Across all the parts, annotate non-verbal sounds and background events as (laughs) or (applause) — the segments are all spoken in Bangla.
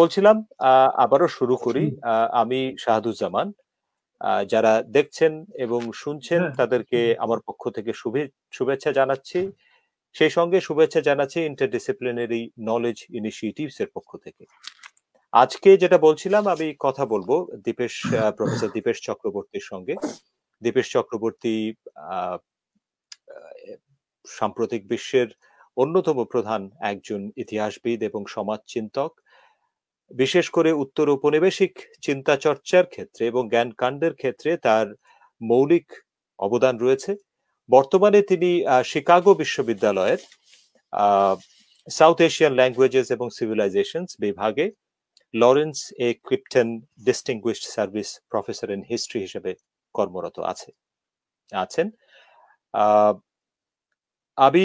বলছিলাম আবারও শুরু করি আমি শাহাদুজ্জামান যারা দেখছেন এবং শুনছেন হ্যাঁ। তাদেরকে আমার পক্ষ থেকে শুভেচ্ছা জানাচ্ছি সেই সঙ্গে শুভেচ্ছা জানাচ্ছি ইন্টারডিসিপ্লিনারি নলেজ ইনিশিয়েটিভস এর পক্ষ থেকে আজকে যেটা বলছিলাম আমি কথা বলবো দীপেশ প্রফেসর দীপেশ চক্রবর্তীর সঙ্গে দীপেশ চক্রবর্তী সাম্প্রতিক বিশ্বের অন্যতম প্রধান একজন ইতিহাসবিদ এবং সমাজ চিন্তক বিশেষ করে উত্তর উপনিবেশিক চিন্তা চর্চার ক্ষেত্রে এবং জ্ঞান কাণ্ডের ক্ষেত্রে তার মৌলিক অবদান রয়েছে বর্তমানে তিনি শিকাগো বিশ্ববিদ্যালয়ের সাউথ এশিয়ান ল্যাঙ্গুয়েজেস এবং সিভিলাইজেশনস বিভাগে লরেন্স এ ক্রিপ্টেন distinguished service professor in history হিসেবে কর্মরত আছে আছেন আমি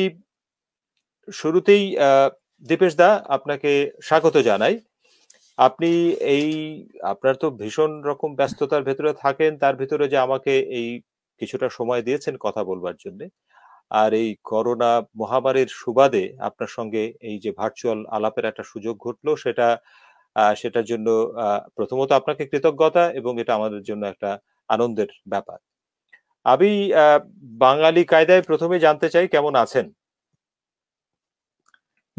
শুরুতেই দীপেশ দা আপনাকে স্বাগত জানাই আপনি এই আপনার তো ভীষণ রকম ব্যস্ততার ভেতরে থাকেন তার ভিতরে যে আমাকে এই কিছুটা সময় দিয়েছেন কথা বলবার জন্য আর এই করোনা মহামারীর সুবাদে আপনার সঙ্গে এই যে ভার্চুয়াল আলাপের একটা সুযোগ ঘটলো সেটা সেটার জন্য প্রথমত আপনাকে কৃতজ্ঞতা এবং এটা আমাদের জন্য একটা আনন্দের ব্যাপার আমি বাঙালি কায়দায় প্রথমে জানতে চাই কেমন আছেন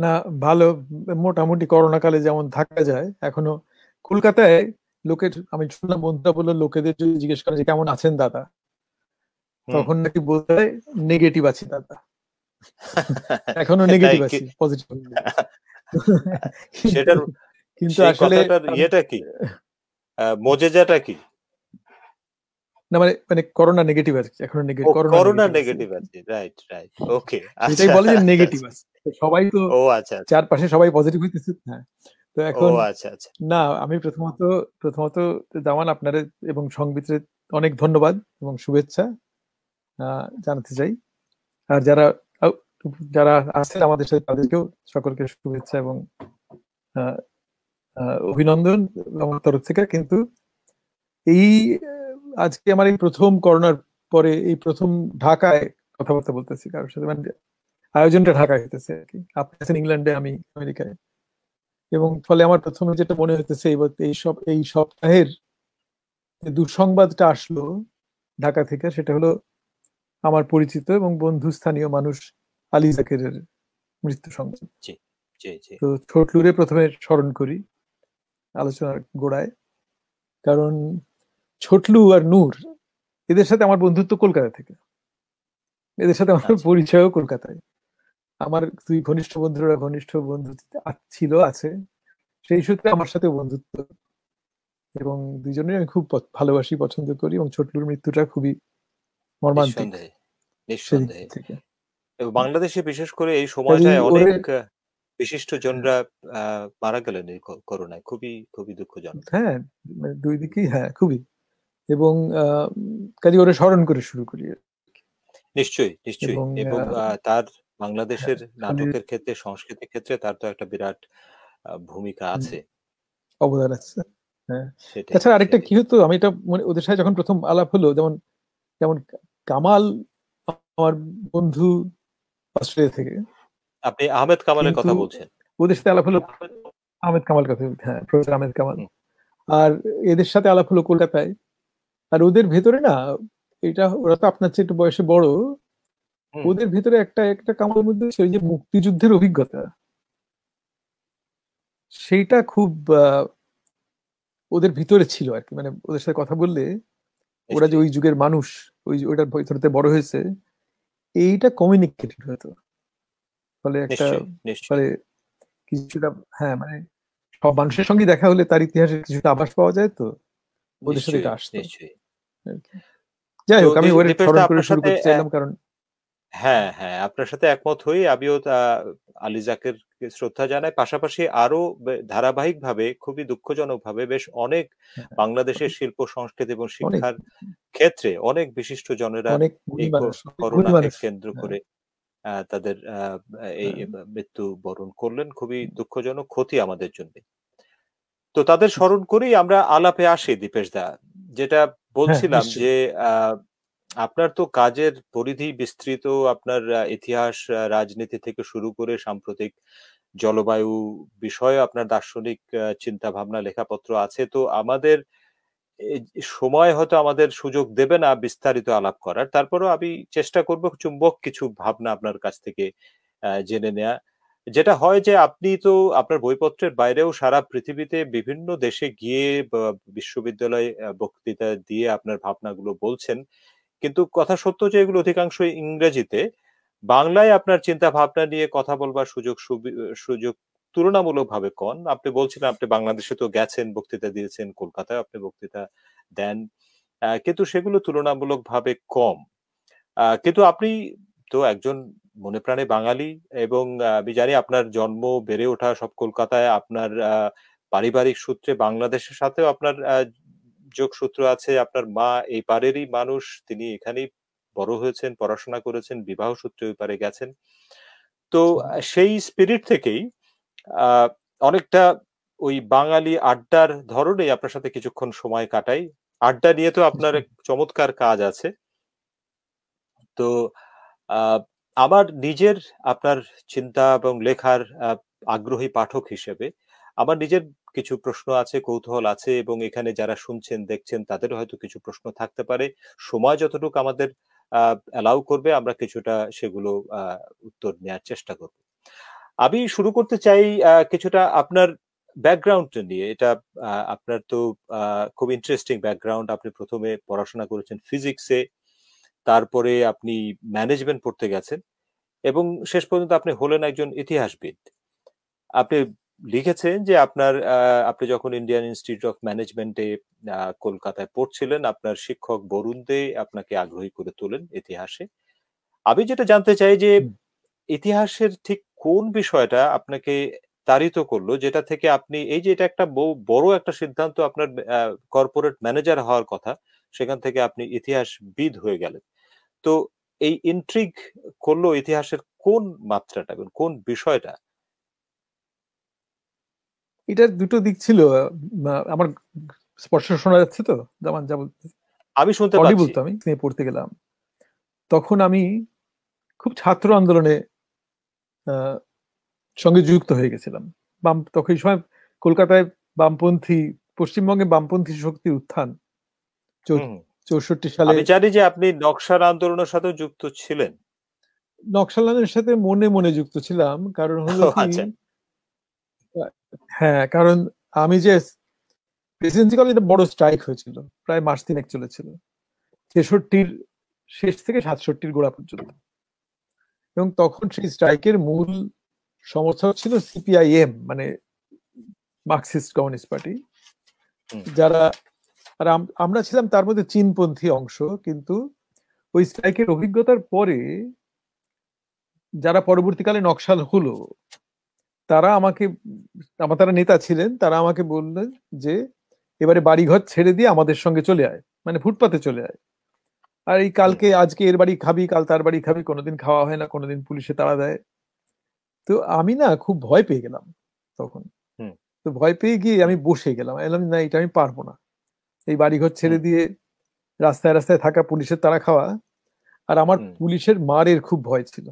না ভালো মোটামুটি করোনাকালে যেমন থাকা যায় এখনো কলকাতায় লোকের আমি শুনলাম বন্ধুরা বললো লোকেদের যদি জিজ্ঞেস করে যে কেমন আছেন দাদা তখন নাকি বলতে হয় নেগেটিভ আছে দাদা এখনো নেগেটিভ আছি পজিটিভ কিন্তু আসলে ইয়েটা কি মোজেজাটা কি না মানে মানে করোনা নেগেটিভ আছে এখনো নেগেটিভ করোনা নেগেটিভ আছে রাইট রাইট ওকে এটাই আচ্ছা, বলে যে নেগেটিভ আচ্ছা। আছে সবাই তো ও আচ্ছা, আচ্ছা। চারপাশে সবাই পজিটিভ হইতেছে হ্যাঁ তো এখন আচ্ছা আচ্ছা না আমি প্রথমত প্রথমত দামান আপনার এবং সংবিত্রে অনেক ধন্যবাদ এবং শুভেচ্ছা জানাতে চাই আর যারা যারা আছেন আমাদের সাথে তাদেরকেও সকলকে শুভেচ্ছা এবং অভিনন্দন আমার তরফ থেকে কিন্তু এই আজকে আমার এই প্রথম করোনার পরে এই প্রথম ঢাকায় কথাবার্তা বলতেছি কারোর সাথে মানে আয়োজনটা ঢাকায় হইতেছে আর কি আপনি আছেন ইংল্যান্ডে আমি আমেরিকায় এবং ফলে আমার প্রথমে যেটা মনে হইতেছে এই সব এই সপ্তাহের দুঃসংবাদটা আসলো ঢাকা থেকে সেটা হলো আমার পরিচিত এবং বন্ধু স্থানীয় মানুষ আলী জাকিরের মৃত্যু সংবাদ তো ছোটলুরে প্রথমে স্মরণ করি আলোচনার গোড়ায় কারণ ছোটলু আর নূর এদের সাথে আমার বন্ধুত্ব কলকাতা থেকে এদের সাথে আমার আচ্ছা। পরিচয়ও কলকাতায় আমার দুই ঘনিষ্ঠ বন্ধুরা ঘনিষ্ঠ বন্ধু ছিল আছে সেই সূত্রে আমার সাথে বন্ধুত্ব এবং দুজনের আমি খুব ভালোবাসি পছন্দ করি এবং ছোটলুর মৃত্যুটা খুবই মর্মান্তিক বাংলাদেশে বিশেষ করে এই সময়টায় অনেক বিশিষ্ট জনরা মারা গেলেন এই করোনায় খুবই খুবই দুঃখজনক হ্যাঁ মানে দুই দিকেই হ্যাঁ খুবই এবং কাজে ওরা স্মরণ করে শুরু করি নিশ্চয়ই নিশ্চয়ই এবং তার বাংলাদেশের হ্যাঁ, নাটকের ক্ষেত্রে সংস্কৃতির ক্ষেত্রে তার তো একটা বিরাট ভূমিকা আছে অবদান আছে হ্যাঁ। তাছাড়া আরেকটা কি হতো আমি এটা মানে ওদের সাথে যখন প্রথম আলাপ হলো যেমন যেমন কামাল আমার বন্ধু অস্ট্রেলিয়া থেকে আপনি আহমেদ কামালের কথা বলছেন ওদের সাথে আলাপ হলো আহমেদ কামাল কথা হ্যাঁ প্রফেসর আহমেদ কামাল আর এদের সাথে আলাপ হলো কলকাতায় আর ওদের ভেতরে না এটা ওরা তো আপনার চেয়ে একটু বয়সে বড় ওদের ভেতরে একটা একটা কামড়ের মধ্যে সেই যে মুক্তিযুদ্ধের অভিজ্ঞতা সেইটা খুব ওদের ভিতরে ছিল আর কি মানে ওদের সাথে কথা বললে ওরা যে ওই যুগের মানুষ ওই ওইটার ভিতরতে বড় হয়েছে এইটা কমিউনিকেটেড হতো ফলে একটা ফলে কিছুটা হ্যাঁ মানে সব মানুষের সঙ্গে দেখা হলে তার ইতিহাসের কিছুটা আভাস পাওয়া যায় তো ওদের সাথে এটা আসতে যাই হোক আমি শুরু করতে চাইলাম কারণ হ্যাঁ হ্যাঁ আপনার সাথে একমত হই আমিও আলী জাকের শ্রদ্ধা জানাই পাশাপাশি আরো ধারাবাহিকভাবে খুবই দুঃখজনক ভাবে বেশ অনেক হ্যাঁ। বাংলাদেশের শিল্প সংস্কৃতি এবং শিক্ষার ক্ষেত্রে অনেক বিশিষ্ট জনেরা করোনাকে কেন্দ্র হ্যাঁ। করে তাদের এই হ্যাঁ। মৃত্যু বরণ করলেন খুবই দুঃখজনক ক্ষতি আমাদের জন্য তো তাদের স্মরণ করেই আমরা আলাপে আসি দীপেশ দা যেটা হ্যাঁ, বলছিলাম যে আপনার তো কাজের পরিধি বিস্তৃত আপনার ইতিহাস রাজনীতি থেকে শুরু করে সাম্প্রতিক জলবায়ু বিষয়ে আপনার দার্শনিক চিন্তা ভাবনা লেখাপত্র আছে তো আমাদের সময় হয়তো আমাদের সুযোগ দেবে না বিস্তারিত আলাপ করার তারপরেও আমি চেষ্টা করব চুম্বক কিছু ভাবনা আপনার কাছ থেকে জেনে নেয়া যেটা হয় যে আপনি তো আপনার বইপত্রের বাইরেও সারা পৃথিবীতে বিভিন্ন দেশে গিয়ে বিশ্ববিদ্যালয়ে বক্তৃতা দিয়ে আপনার ভাবনাগুলো বলছেন কিন্তু কথা সত্য যে এগুলো অধিকাংশ ইংরেজিতে বাংলায় আপনার চিন্তা ভাবনা নিয়ে কথা বলবার সুযোগ সুযোগ তুলনামূলকভাবে কম আপনি বলছিলেন আপনি বাংলাদেশে তো গেছেন বক্তৃতা দিয়েছেন কলকাতায় আপনি বক্তৃতা দেন কিন্তু সেগুলো তুলনামূলকভাবে কম কিন্তু আপনি তো একজন মনে প্রাণে বাঙালি এবং আমি জানি আপনার জন্ম বেড়ে ওঠা সব কলকাতায় আপনার পারিবারিক সূত্রে বাংলাদেশের সাথেও আপনার যোগসূত্র আছে আপনার মা এই পারেরই মানুষ তিনি এখানেই বড় হয়েছেন পড়াশোনা করেছেন বিবাহ সূত্রে ওই পারে গেছেন তো আচ্ছা। সেই স্পিরিট থেকেই অনেকটা ওই বাঙালি আড্ডার ধরনেই আপনার সাথে কিছুক্ষণ সময় কাটাই আড্ডা নিয়ে তো আপনার আচ্ছা। চমৎকার কাজ আছে তো আমার নিজের আপনার চিন্তা এবং লেখার আগ্রহী পাঠক হিসেবে আমার নিজের কিছু প্রশ্ন আছে কৌতূহল আছে এবং এখানে যারা শুনছেন দেখছেন তাদের হয়তো কিছু প্রশ্ন থাকতে পারে সময় যতটুকু আমাদের অ্যালাউ করবে আমরা কিছুটা সেগুলো উত্তর নেওয়ার চেষ্টা করব আমি শুরু করতে চাই কিছুটা আপনার ব্যাকগ্রাউন্ড নিয়ে এটা আপনার তো খুব ইন্টারেস্টিং ব্যাকগ্রাউন্ড আপনি প্রথমে পড়াশোনা করেছেন ফিজিক্সে তারপরে আপনি ম্যানেজমেন্ট পড়তে গেছেন এবং শেষ পর্যন্ত আপনি হলেন একজন ইতিহাসবিদ আপনি লিখেছেন যে আপনার আপনি যখন ইন্ডিয়ান ইনস্টিটিউট অফ ম্যানেজমেন্টে কলকাতায় পড়ছিলেন আপনার শিক্ষক বরুণ দে আপনাকে আগ্রহী করে তোলেন ইতিহাসে আমি যেটা জানতে চাই যে ইতিহাসের ঠিক কোন বিষয়টা আপনাকে তাড়িত করলো যেটা থেকে আপনি এই যে এটা একটা বড় একটা সিদ্ধান্ত আপনার কর্পোরেট ম্যানেজার হওয়ার কথা সেখান থেকে আপনি ইতিহাসবিদ হয়ে গেলেন তো এই ইন্ট্রিগ করলো ইতিহাসের কোন মাত্রাটা কোন বিষয়টা এটার দুটো দিক ছিল আমার স্পর্শ শোনা যাচ্ছে তো যেমন আমি শুনতে পাচ্ছি বলতো আমি নিয়ে পড়তে গেলাম তখন আমি খুব ছাত্র আন্দোলনে সঙ্গে যুক্ত হয়ে গেছিলাম বাম তখন সময় কলকাতায় বামপন্থী পশ্চিমবঙ্গে বামপন্থী শক্তি উত্থান চৌষট্টি সালে আমি জানি যে আপনি নকশাল আন্দোলনের সাথে যুক্ত ছিলেন নকশাল আন্দোলনের সাথে মনে মনে যুক্ত ছিলাম কারণ হলো আচ্ছা। হ্যাঁ কারণ আমি যে প্রেসিডেন্সি কলেজ বড় স্ট্রাইক হয়েছিল প্রায় মাস তিনেক চলেছিল ছেষট্টির শেষ থেকে সাতষট্টির গোড়া পর্যন্ত এবং তখন সেই স্ট্রাইকের মূল সমর্থক ছিল সিপিআইএম মানে মার্কসিস্ট কমিউনিস্ট পার্টি যারা আর আমরা ছিলাম তার মধ্যে চীনপন্থী অংশ কিন্তু ওই স্ট্রাইকের অভিজ্ঞতার পরে যারা পরবর্তীকালে নকশাল হলো তারা আমাকে আমার তারা নেতা ছিলেন তারা আমাকে বললেন যে এবারে বাড়িঘর ছেড়ে দিয়ে আমাদের সঙ্গে চলে আয় মানে ফুটপাতে চলে আয় আর এই কালকে আজকে এর বাড়ি খাবি কাল তার বাড়ি খাবি কোনোদিন খাওয়া হয় না কোনোদিন পুলিশে তাড়া দেয় তো আমি না খুব ভয় পেয়ে গেলাম তখন তো ভয় পেয়ে গিয়ে আমি বসে গেলাম এলাম না এটা আমি পারবো না এই বাড়িঘর ছেড়ে দিয়ে রাস্তায় রাস্তায় থাকা পুলিশের তারা খাওয়া আর আমার পুলিশের মারের খুব ভয় ছিল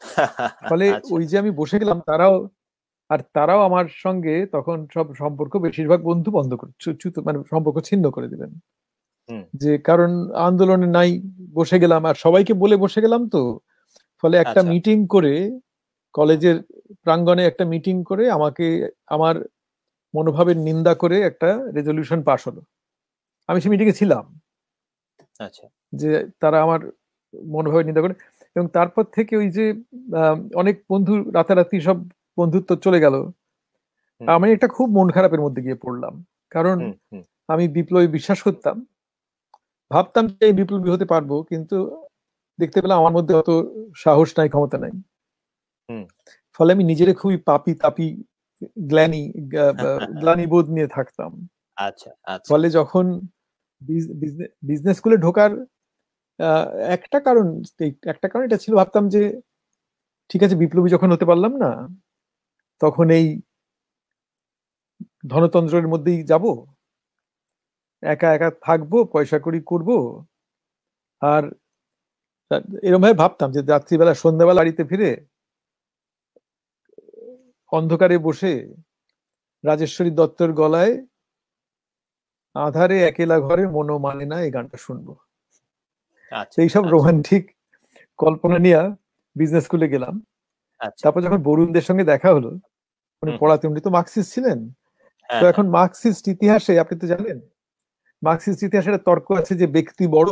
(laughs) ফলে আচ্ছা। ওই যে আমি বসে গেলাম তারাও আর তারাও আমার সঙ্গে তখন সব সম্পর্ক বেশিরভাগ বন্ধু বন্ধ করে মানে সম্পর্ক ছিন্ন করে দিলেন যে কারণ আন্দোলনে নাই বসে গেলাম আর সবাইকে বলে বসে গেলাম তো ফলে একটা মিটিং আচ্ছা। করে কলেজের প্রাঙ্গণে একটা মিটিং করে আমাকে আমার মনোভাবের নিন্দা করে একটা রেজলিউশন পাশ হলো আমি সে মিটিংয়ে ছিলাম আচ্ছা যে তারা আমার মনোভাবের নিন্দা করে এবং তারপর থেকে ওই যে অনেক বন্ধু রাতারাতি সব বন্ধুত্ব চলে গেল আমি একটা খুব মন খারাপের মধ্যে গিয়ে পড়লাম কারণ আমি বিপ্লবী বিশ্বাস করতাম ভাবতাম যে বিপ্লবী হতে পারবো কিন্তু দেখতে পেলাম আমার মধ্যে অত সাহস নাই ক্ষমতা নাই ফলে আমি নিজেরে খুবই পাপি তাপি গ্ল্যানি (laughs) গ্লানি বোধ নিয়ে থাকতাম আচ্ছা, আচ্ছা। ফলে যখন বিজনেস স্কুলে ঢোকার একটা কারণ একটা কারণ এটা ছিল ভাবতাম যে ঠিক আছে বিপ্লবী যখন হতে পারলাম না তখন এই ধনতন্ত্রের মধ্যেই যাব একা একা থাকবো পয়সা করি করব আর এরম ভাবে ভাবতাম যে রাত্রিবেলা সন্ধ্যাবেলা বাড়িতে ফিরে অন্ধকারে বসে রাজেশ্বরী দত্তর গলায় আধারে একেলা ঘরে মনো মানে না এই গানটা শুনবো আচ্ছা, এইসব আচ্ছা। রোমান্টিক কল্পনা নিয়ে বিজনেস স্কুলে গেলাম আচ্ছা। তারপর যখন বরুণদের সঙ্গে দেখা হলো উনি পড়াতে উনি তো মার্কসিস্ট ছিলেন হ্যাঁ, তো হ্যাঁ। এখন মার্কসিস্ট ইতিহাসে আপনি তো জানেন মার্কসিস্ট ইতিহাসে একটা তর্ক আছে যে ব্যক্তি বড়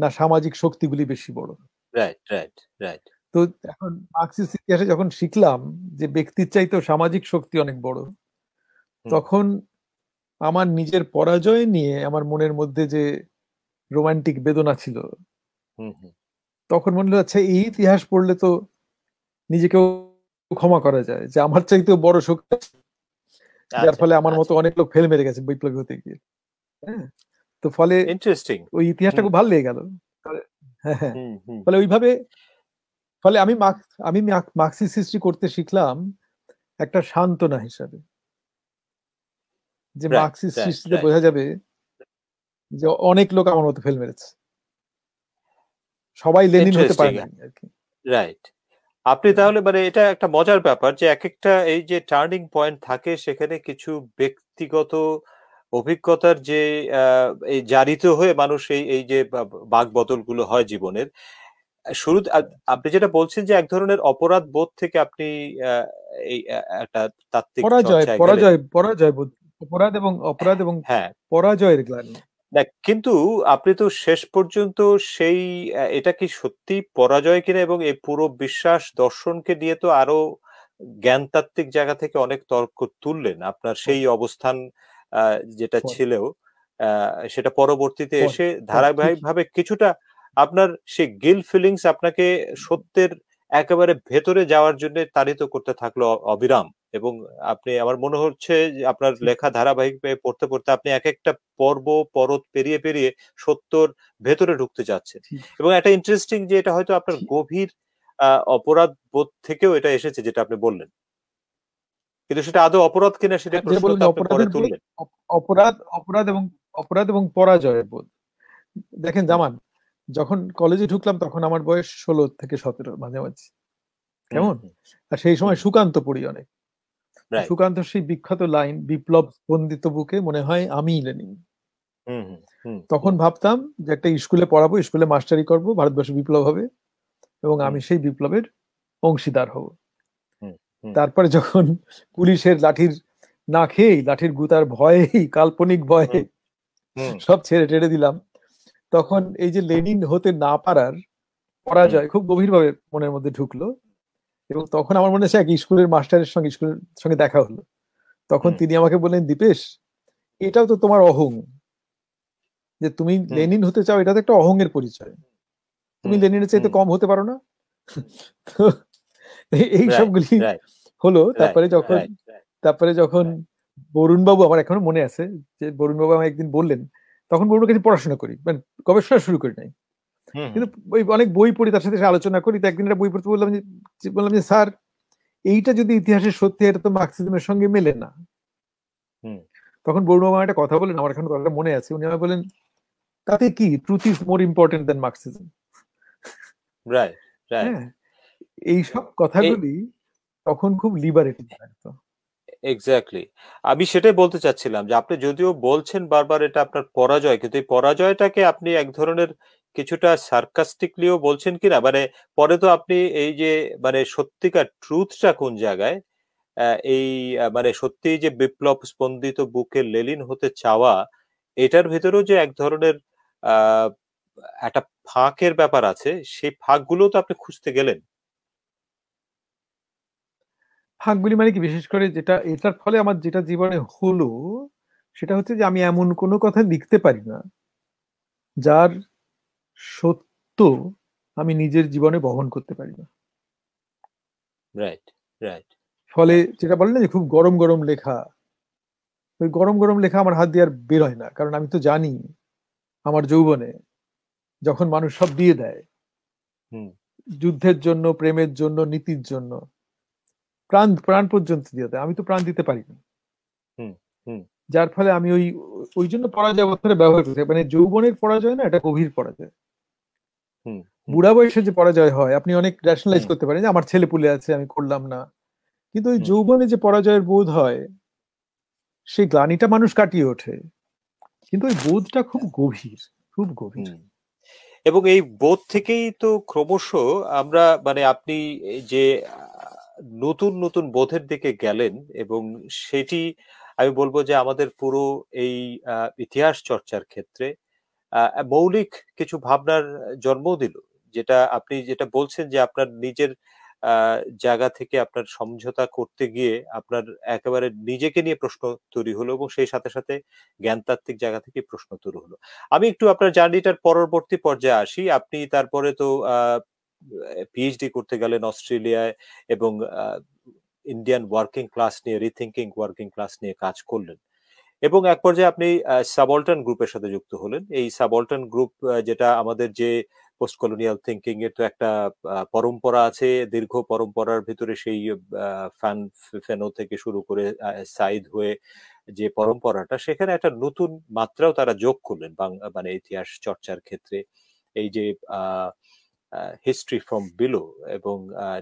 না সামাজিক শক্তিগুলি বেশি বড় রাইট রাইট রাইট তো এখন মার্ক্সিস ইতিহাসে যখন শিখলাম যে ব্যক্তির চাইতেও সামাজিক শক্তি অনেক বড় তখন আমার নিজের পরাজয় নিয়ে আমার মনের মধ্যে যে রোমান্টিক বেদনা ছিল তখন মনে হলো আচ্ছা এই ইতিহাস পড়লে তো নিজেকেও ক্ষমা করা যায় যে আমার চাইতেও বড় শক্তি যার আচ্ছা, ফলে আমার মতো আচ্ছা। অনেক লোক ফেল মেরে গেছে বিপ্লবী হতে গিয়ে হ্যাঁ? তো ফলে ইন্টারেস্টিং ওই ইতিহাসটা খুব ভালো লেগে গেল হ্যাঁ, হ্যাঁ। ফলে ওইভাবে ফলে আমি আমি মার্ক্সি সৃষ্টি করতে শিখলাম একটা সান্ত্বনা হিসাবে যে মার্ক্সি সৃষ্টিতে বোঝা যাবে যে অনেক লোক আমার মতো ফেল মেরেছে সবাই লেনিন হতে পারে না রাইট আপনি তাহলে মানে এটা একটা মজার ব্যাপার যে এক একটা এই যে টার্নিং পয়েন্ট থাকে সেখানে কিছু ব্যক্তিগত অভিজ্ঞতার যে জারিত হয়ে মানুষ এই এই যে বাক বদলগুলো হয় জীবনের শুরু আপনি যেটা বলছেন যে এক ধরনের অপরাধ বোধ থেকে আপনি এই একটা তাত্ত্বিক পরাজয় পরাজয় পরাজয় বোধ অপরাধ এবং অপরাধ এবং হ্যাঁ পরাজয়ের গ্লানি কিন্তু আপনি তো শেষ পর্যন্ত সেই এটা কি সত্যি পরাজয় কিনা এবং এই পুরো বিশ্বাস দর্শনকে নিয়ে তো আরো জ্ঞানতাত্ত্বিক জায়গা থেকে অনেক তর্ক তুললেন আপনার সেই অবস্থান যেটা ছিল সেটা পরবর্তীতে এসে ধারাবাহিকভাবে কিছুটা আপনার সেই গিল ফিলিংস আপনাকে সত্যের একেবারে ভেতরে যাওয়ার জন্য তাড়িত করতে থাকলো অবিরাম এবং আপনি আমার মনে হচ্ছে আপনার লেখা ধারাবাহিক পড়তে পড়তে আপনি এক একটা পর্ব পরত পেরিয়ে পেরিয়ে সত্যর ভেতরে ঢুকতে যাচ্ছেন এবং একটা ইন্টারেস্টিং যে এটা হয়তো আপনার গভীর অপরাধ বোধ থেকেও এটা এসেছে যেটা আপনি বললেন কিন্তু সেটা আদৌ অপরাধ কিনা সেটা আচ্ছা, পরে তুললেন অপরাধ অপরাধ এবং অপরাধ এবং পরাজয়ের বোধ দেখেন জামান যখন কলেজে ঢুকলাম তখন আমার বয়স ষোলো থেকে সতেরো মাঝামাঝি কেমন আর সেই সময় সুকান্ত পড়ি অনেক সুকান্ত সেই বিখ্যাত লাইন বিপ্লব বন্দিত বুকে মনে হয় আমি লেনিন তখন ভাবতাম যে একটা স্কুলে পড়াবো স্কুলে মাস্টারি করব ভারতবর্ষ বিপ্লব হবে এবং আমি সেই বিপ্লবের অংশীদার হব তারপরে যখন পুলিশের লাঠির না খেয়েই লাঠির গুতার ভয়েই কাল্পনিক ভয়ে সব ছেড়ে টেড়ে দিলাম তখন এই যে লেনিন হতে না পারার পরাজয় খুব গভীরভাবে মনের মধ্যে ঢুকলো এবং তখন আমার মনে হচ্ছে এক স্কুলের মাস্টারের সঙ্গে স্কুলের সঙ্গে দেখা হলো তখন তিনি আমাকে বললেন দীপেশ এটাও তো তোমার অহং যে তুমি লেনিন হতে চাও এটা তো একটা অহংয়ের পরিচয় তুমি লেনিনের চাইতে কম হতে পারো না এই সবগুলি হলো তারপরে যখন তারপরে যখন বরুণবাবু আমার এখনো মনে আছে যে বরুণবাবু আমাকে একদিন বললেন তখন বড়ুর কাছে পড়াশোনা করি মানে গবেষণা শুরু করি নাই কিন্তু ওই অনেক বই পড়ি তার সাথে আলোচনা করি তো একদিন একটা বই পড়তে বললাম যে বললাম যে স্যার এইটা যদি ইতিহাসের সত্যি এটা তো মার্কসিজমের সঙ্গে মেলে না তখন বাবা একটা কথা বলেন আমার এখন কথাটা মনে আছে উনি আমাকে বলেন তাতে কি truth is more important than Marxism right right এইসব কথাগুলি তখন খুব লিবারেটিভ লাগতো এক্স্যাক্টলি আমি সেটাই বলতে চাচ্ছিলাম যে আপনি যদিও বলছেন বারবার এটা আপনার পরাজয় কিন্তু এই পরাজয়টাকে আপনি এক ধরনের কিছুটা সার্কাস্টিকলিও বলছেন কিনা মানে পরে তো আপনি এই যে মানে সত্যিকার ট্রুথটা কোন জায়গায় এই মানে সত্যি যে বিপ্লব স্পন্দিত বুকে লেলিন হতে চাওয়া এটার ভেতরেও যে এক ধরনের একটা ফাঁকের ব্যাপার আছে সেই ফাঁকগুলো তো আপনি খুঁজতে গেলেন ফাঁকগুলি মানে কি বিশেষ করে যেটা এটার ফলে আমার যেটা জীবনে হলো সেটা হচ্ছে যে আমি এমন কোনো কথা লিখতে পারি না যার সত্য আমি নিজের জীবনে বহন করতে পারি না রাইট রাইট ফলে যেটা বলেন না যে খুব গরম গরম লেখা ওই গরম গরম লেখা আমার হাত দিয়ে আর বেরোয় না কারণ আমি তো জানি আমার যৌবনে যখন মানুষ সব দিয়ে দেয় যুদ্ধের জন্য প্রেমের জন্য নীতির জন্য প্রাণ প্রাণ পর্যন্ত দিতে আমি তো প্রাণ দিতে পারি না যার ফলে আমি ওই ওই জন্য পরাজয় অবস্থাটা ব্যবহার করতে মানে যৌবনের পরাজয় না এটা গভীর পরাজয় বুড়া বয়সে যে পরাজয় হয় আপনি অনেক র্যাশনালাইজ করতে পারেন যে আমার ছেলে পুলে আছে আমি করলাম না কিন্তু ওই যৌবনে যে পরাজয়ের বোধ হয় সেই গ্লানিটা মানুষ কাটিয়ে ওঠে কিন্তু ওই বোধটা খুব গভীর খুব গভীর এবং এই বোধ থেকেই তো ক্রমশ আমরা মানে আপনি যে নতুন নতুন বোধের দিকে গেলেন এবং সেটি আমি বলবো যে আমাদের পুরো এই ইতিহাস চর্চার ক্ষেত্রে মৌলিক কিছু ভাবনার জন্ম দিল যেটা আপনি যেটা বলছেন যে আপনার নিজের জায়গা থেকে আপনার সমঝোতা করতে গিয়ে আপনার একেবারে নিজেকে নিয়ে প্রশ্ন তৈরি হলো এবং সেই সাথে সাথে জ্ঞানতাত্ত্বিক জায়গা থেকে প্রশ্ন তৈরি হলো আমি একটু আপনার জার্নিটার পরবর্তী পর্যায়ে আসি আপনি তারপরে তো পিএইচডি করতে গেলেন অস্ট্রেলিয়ায় এবং ইন্ডিয়ান ওয়ার্কিং ক্লাস নিয়ে রিথিঙ্কিং ওয়ার্কিং ক্লাস নিয়ে কাজ করলেন এবং এক পর্যায়ে আপনি সাবল্টন গ্রুপের সাথে যুক্ত হলেন এই সাবল্টন গ্রুপ যেটা আমাদের যে পোস্ট কলোনিয়াল থিঙ্কিং এর তো একটা পরম্পরা আছে দীর্ঘ পরম্পরার ভিতরে সেই ফ্যান ফেনো থেকে শুরু করে সাইদ হয়ে যে পরম্পরাটা সেখানে একটা নতুন মাত্রাও তারা যোগ করলেন মানে ইতিহাস চর্চার ক্ষেত্রে এই যে আহ হিস্ট্রি ফ্রম বিলো এবং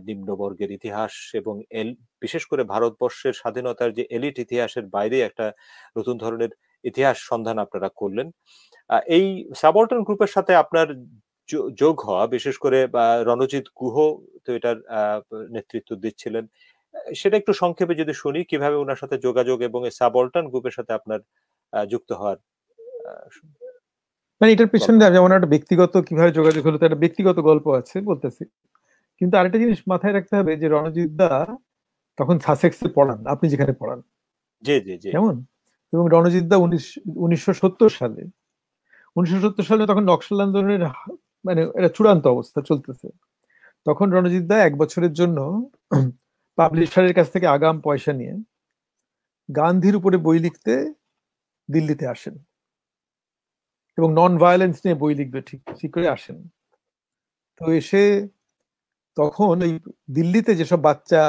নিম্নবর্গের ইতিহাস এবং বিশেষ করে ভারতবর্ষের স্বাধীনতার যে এলিট ইতিহাসের বাইরে একটা নতুন ধরনের ইতিহাস সন্ধান আপনারা করলেন এই সাবর্টন গ্রুপের সাথে আপনার যোগ হওয়া বিশেষ করে রণজিৎ গুহ তো এটার নেতৃত্ব দিচ্ছিলেন সেটা একটু সংক্ষেপে যদি শুনি কিভাবে ওনার সাথে যোগাযোগ এবং এই সাবল্টন গ্রুপের সাথে আপনার যুক্ত হওয়ার মানে এটার পেছনে যেমন একটা ব্যক্তিগত কিভাবে যোগাযোগ হলো একটা ব্যক্তিগত গল্প আছে বলতেছি কিন্তু আরেকটা জিনিস মাথায় রাখতে হবে যে রণজিৎ দা তখন সাসেক্সে পড়ান আপনি যেখানে পড়ান জি জি জি কেমন এবং রণজিৎ দা উনিশশো সত্তর সালে উনিশশো সত্তর সালে তখন নকশাল আন্দোলনের মানে এটা চূড়ান্ত অবস্থা চলতেছে তখন রণজিৎ দা এক বছরের জন্য পাবলিশারের কাছ থেকে আগাম পয়সা নিয়ে গান্ধীর উপরে বই লিখতে দিল্লিতে আসেন এবং নন ভায়োলেন্স নিয়ে বই লিখবে ঠিক ঠিক করে আসেন তো এসে তখন এই দিল্লিতে যেসব বাচ্চা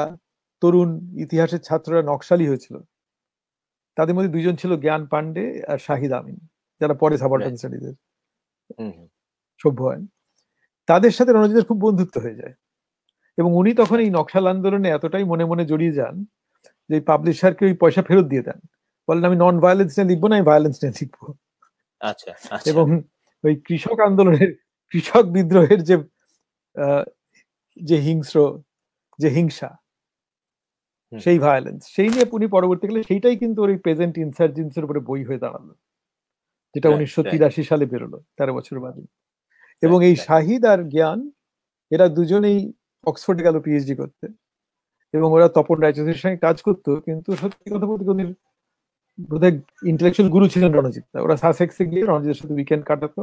তরুণ ইতিহাসের ছাত্ররা নকশালি হয়েছিল তাদের মধ্যে দুইজন ছিল জ্ঞান পান্ডে আর শাহিদ আমিন যারা পরে সাবার্টন স্টাডিজের সভ্য হন তাদের সাথে রণজিতের খুব বন্ধুত্ব হয়ে যায় এবং উনি তখন এই নকশাল আন্দোলনে এতটাই মনে মনে জড়িয়ে যান যে পাবলিশারকে ওই পয়সা ফেরত দিয়ে দেন বলেন আমি নন ভায়োলেন্স নিয়ে লিখবো না আমি ভায়োলেন্স নিয়ে লিখবো আচ্ছা, আচ্ছা। এবং ওই কৃষক আন্দোলনের কৃষক বিদ্রোহের যে যে হিংস্র যে হিংসা সেই ভায়োলেন্স সেই নিয়ে উনি পরবর্তীকালে সেইটাই কিন্তু ওই প্রেজেন্ট ইনসার্জেন্সের উপরে বই হয়ে দাঁড়ালো যেটা হ্যাঁ, উনিশশো হ্যাঁ। তিরাশি সালে বেরোলো তেরো বছর বাদে এবং হ্যাঁ, এই শাহিদ আর জ্ঞান এরা দুজনেই অক্সফোর্ডে গেল পিএইচডি করতে এবং ওরা তপন রায়চৌধুরীর সঙ্গে কাজ করতো কিন্তু সত্যি কথা বলতে ওদের বোধহয় ইন্টেলেকচুয়াল গুরু ছিলেন রণজিৎ ওরা সাসেক্সে গিয়ে রণজিতের সাথে উইকেন্ড কাটাতো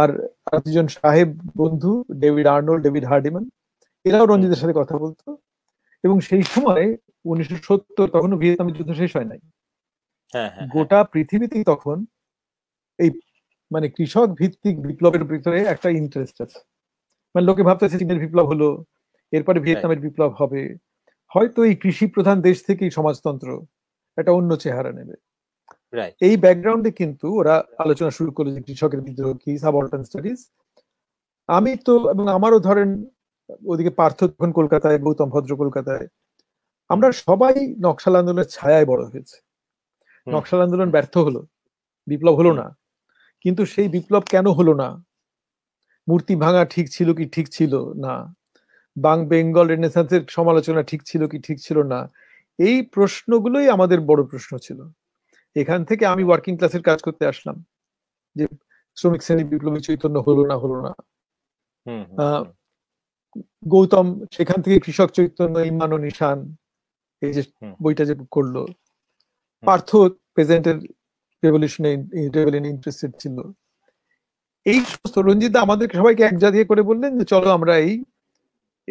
আর আর সাহেব বন্ধু ডেভিড আর্নোল ডেভিড হার্ডিমান এরাও রঞ্জিতের সাথে কথা বলতো এবং সেই সময় উনিশশো সত্তর তখনও ভিয়েতনামের যুদ্ধ শেষ হয় নাই হ্যাঁ, হ্যাঁ, হ্যাঁ। গোটা পৃথিবীতেই তখন এই মানে কৃষক ভিত্তিক বিপ্লবের ভিতরে একটা ইন্টারেস্ট আছে মানে লোকে ভাবতেছে চীনের বিপ্লব হলো এরপরে ভিয়েতনামের বিপ্লব হবে হয়তো এই কৃষি প্রধান দেশ থেকেই সমাজতন্ত্র একটা অন্য চেহারা নেবে এই ব্যাকগ্রাউন্ডে কিন্তু ওরা আলোচনা শুরু করলো যে কৃষকের বিদ্রোহ কি সাবঅর্টান স্টাডিজ আমি তো এবং আমারও ধরেন ওদিকে পার্থ তখন কলকাতায় গৌতম ভদ্র কলকাতায় আমরা সবাই নকশাল আন্দোলনের ছায়ায় বড় হয়েছে নকশাল আন্দোলন ব্যর্থ হলো বিপ্লব হলো না কিন্তু সেই বিপ্লব কেন হলো না মূর্তি ভাঙা ঠিক ছিল কি ঠিক ছিল না বাং বেঙ্গল রেনেসান্সের সমালোচনা ঠিক ছিল কি ঠিক ছিল না এই প্রশ্নগুলোই আমাদের বড় প্রশ্ন ছিল এখান থেকে আমি ওয়ার্কিং ক্লাসের কাজ করতে আসলাম যে শ্রমিক শ্রেণী বিপ্লবী চৈতন্য হলো না হলো না গৌতম সেখান থেকে কৃষক চৈতন্য ইমান নিশান এই যে বইটা যে করলো পার্থ প্রেজেন্টের রেভলিউশনে ইন্টারেস্টেড ছিল এই সমস্ত রঞ্জিত আমাদের সবাইকে এক জাতীয় করে বললেন যে চলো আমরা এই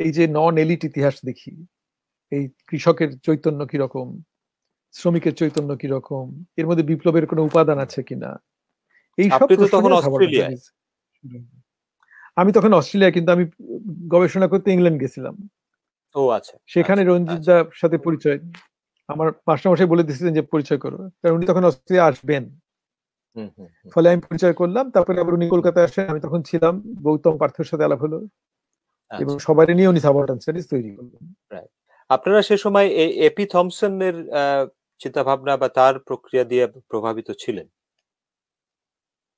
এই যে নন এলিট ইতিহাস দেখি এই কৃষকের চৈতন্য কিরকম শ্রমিকের চৈতন্য কিরকম এর মধ্যে বিপ্লবের কোনো উপাদান আছে কিনা এই সব আমি তখন অস্ট্রেলিয়া কিন্তু আমি গবেষণা করতে ইংল্যান্ড গেছিলাম ও আচ্ছা সেখানে আচ্ছা, রঞ্জিত দার আচ্ছা। সাথে পরিচয় আমার মাস্টারমশাই বলে দিয়েছিলেন যে পরিচয় করো কারণ উনি তখন অস্ট্রেলিয়া আসবেন ফলে আমি পরিচয় করলাম তারপরে আবার উনি কলকাতায় আসেন আমি তখন ছিলাম গৌতম পার্থের সাথে আলাপ হলো আচ্ছা। এবং সবাই নিয়ে উনি সাবর্টান স্টাডিজ তৈরি করলেন রাইট আপনারা সে সময় এই এপি থমসনের চিন্তাভাবনা বা তার প্রক্রিয়া দিয়ে প্রভাবিত ছিলেন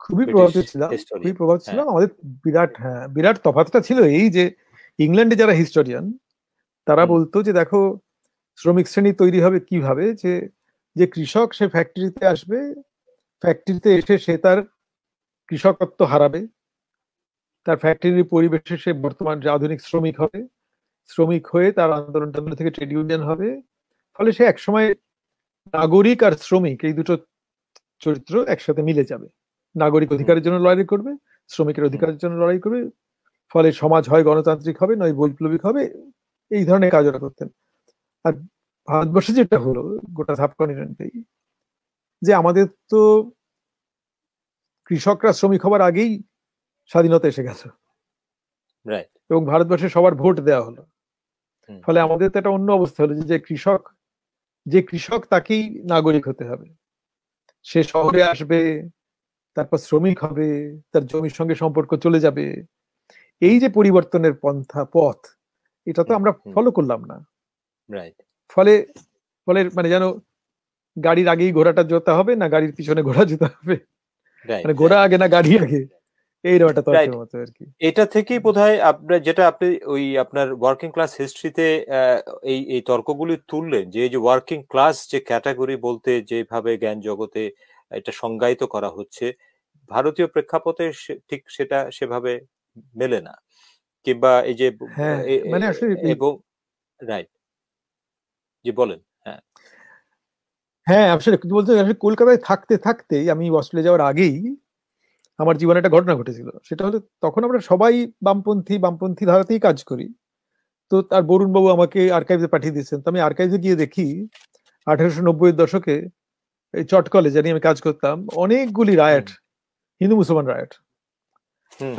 খুবই প্রভাবিত ছিলাম খুবই প্রভাবিত হ্যাঁ। ছিলাম আমাদের বিরাট হ্যাঁ বিরাট তফাতটা ছিল এই যে ইংল্যান্ডে যারা হিস্টোরিয়ান তারা বলতো যে দেখো শ্রমিক শ্রেণী তৈরি হবে কিভাবে যে যে কৃষক সে ফ্যাক্টরিতে আসবে ফ্যাক্টরিতে এসে সে তার কৃষকত্ব হারাবে তার ফ্যাক্টরির পরিবেশে সে বর্তমান যে আধুনিক শ্রমিক হবে শ্রমিক হয়ে তার আন্দোলন টান্দোলন থেকে ট্রেড ইউনিয়ন হবে ফলে সে একসময় নাগরিক আর শ্রমিক এই দুটো চরিত্র একসাথে মিলে যাবে নাগরিক অধিকারের জন্য লড়াই করবে শ্রমিকের অধিকারের জন্য লড়াই করবে ফলে সমাজ হয় গণতান্ত্রিক হবে নয় বৈপ্লবিক হবে এই ধরনের কাজ ওরা করতেন আর ভারতবর্ষে যেটা হলো গোটা সাবকন্টিনেন্টেই যে আমাদের তো কৃষকরা শ্রমিক হবার আগেই স্বাধীনতা এসে গেছে রাইট এবং ভারতবর্ষে সবার ভোট দেওয়া হলো ফলে আমাদের তো একটা অন্য অবস্থা হলো যে কৃষক যে কৃষক তাকেই নাগরিক হতে হবে সে শহরে আসবে তারপর শ্রমিক হবে তার জমির সঙ্গে সম্পর্ক চলে যাবে এই যে পরিবর্তনের পন্থা পথ এটা তো আমরা ফলো করলাম না ফলে ফলে মানে যেন গাড়ির আগেই ঘোড়াটা জোতা হবে না গাড়ির পিছনে ঘোড়া জোতা হবে মানে ঘোড়া আগে না গাড়ি আগে এটা থেকেই বোধহয় আপনার যেটা আপনি ওই আপনার ওয়ার্কিং ক্লাস হিস্ট্রিতে এই এই তর্কগুলি তুললেন যে যে ওয়ার্কিং ক্লাস যে ক্যাটাগরি বলতে যেভাবে জ্ঞান জগতে এটা সংজ্ঞায়িত করা হচ্ছে ভারতীয় প্রেক্ষাপটে ঠিক সেটা সেভাবে মেলে না কিংবা এই যে হ্যাঁ, মানে আসলে এবং রাইট যে বলেন হ্যাঁ হ্যাঁ আসলে বলতে আসলে কলকাতায় থাকতে থাকতেই আমি অস্ট্রেলিয়া যাওয়ার আগেই আমার জীবনে একটা ঘটনা ঘটেছিল সেটা হলো তখন আমরা সবাই বামপন্থী বামপন্থী ধারাতেই কাজ করি তো তার বরুণবাবু আমাকে আর্কাইভে পাঠিয়ে দিয়েছেন তো আমি আর্কাইভে গিয়ে দেখি আঠারোশো নব্বইয়ের দশকে এই চট কলেজে আমি কাজ করতাম অনেকগুলি রায়ট হিন্দু মুসলমান রায়ট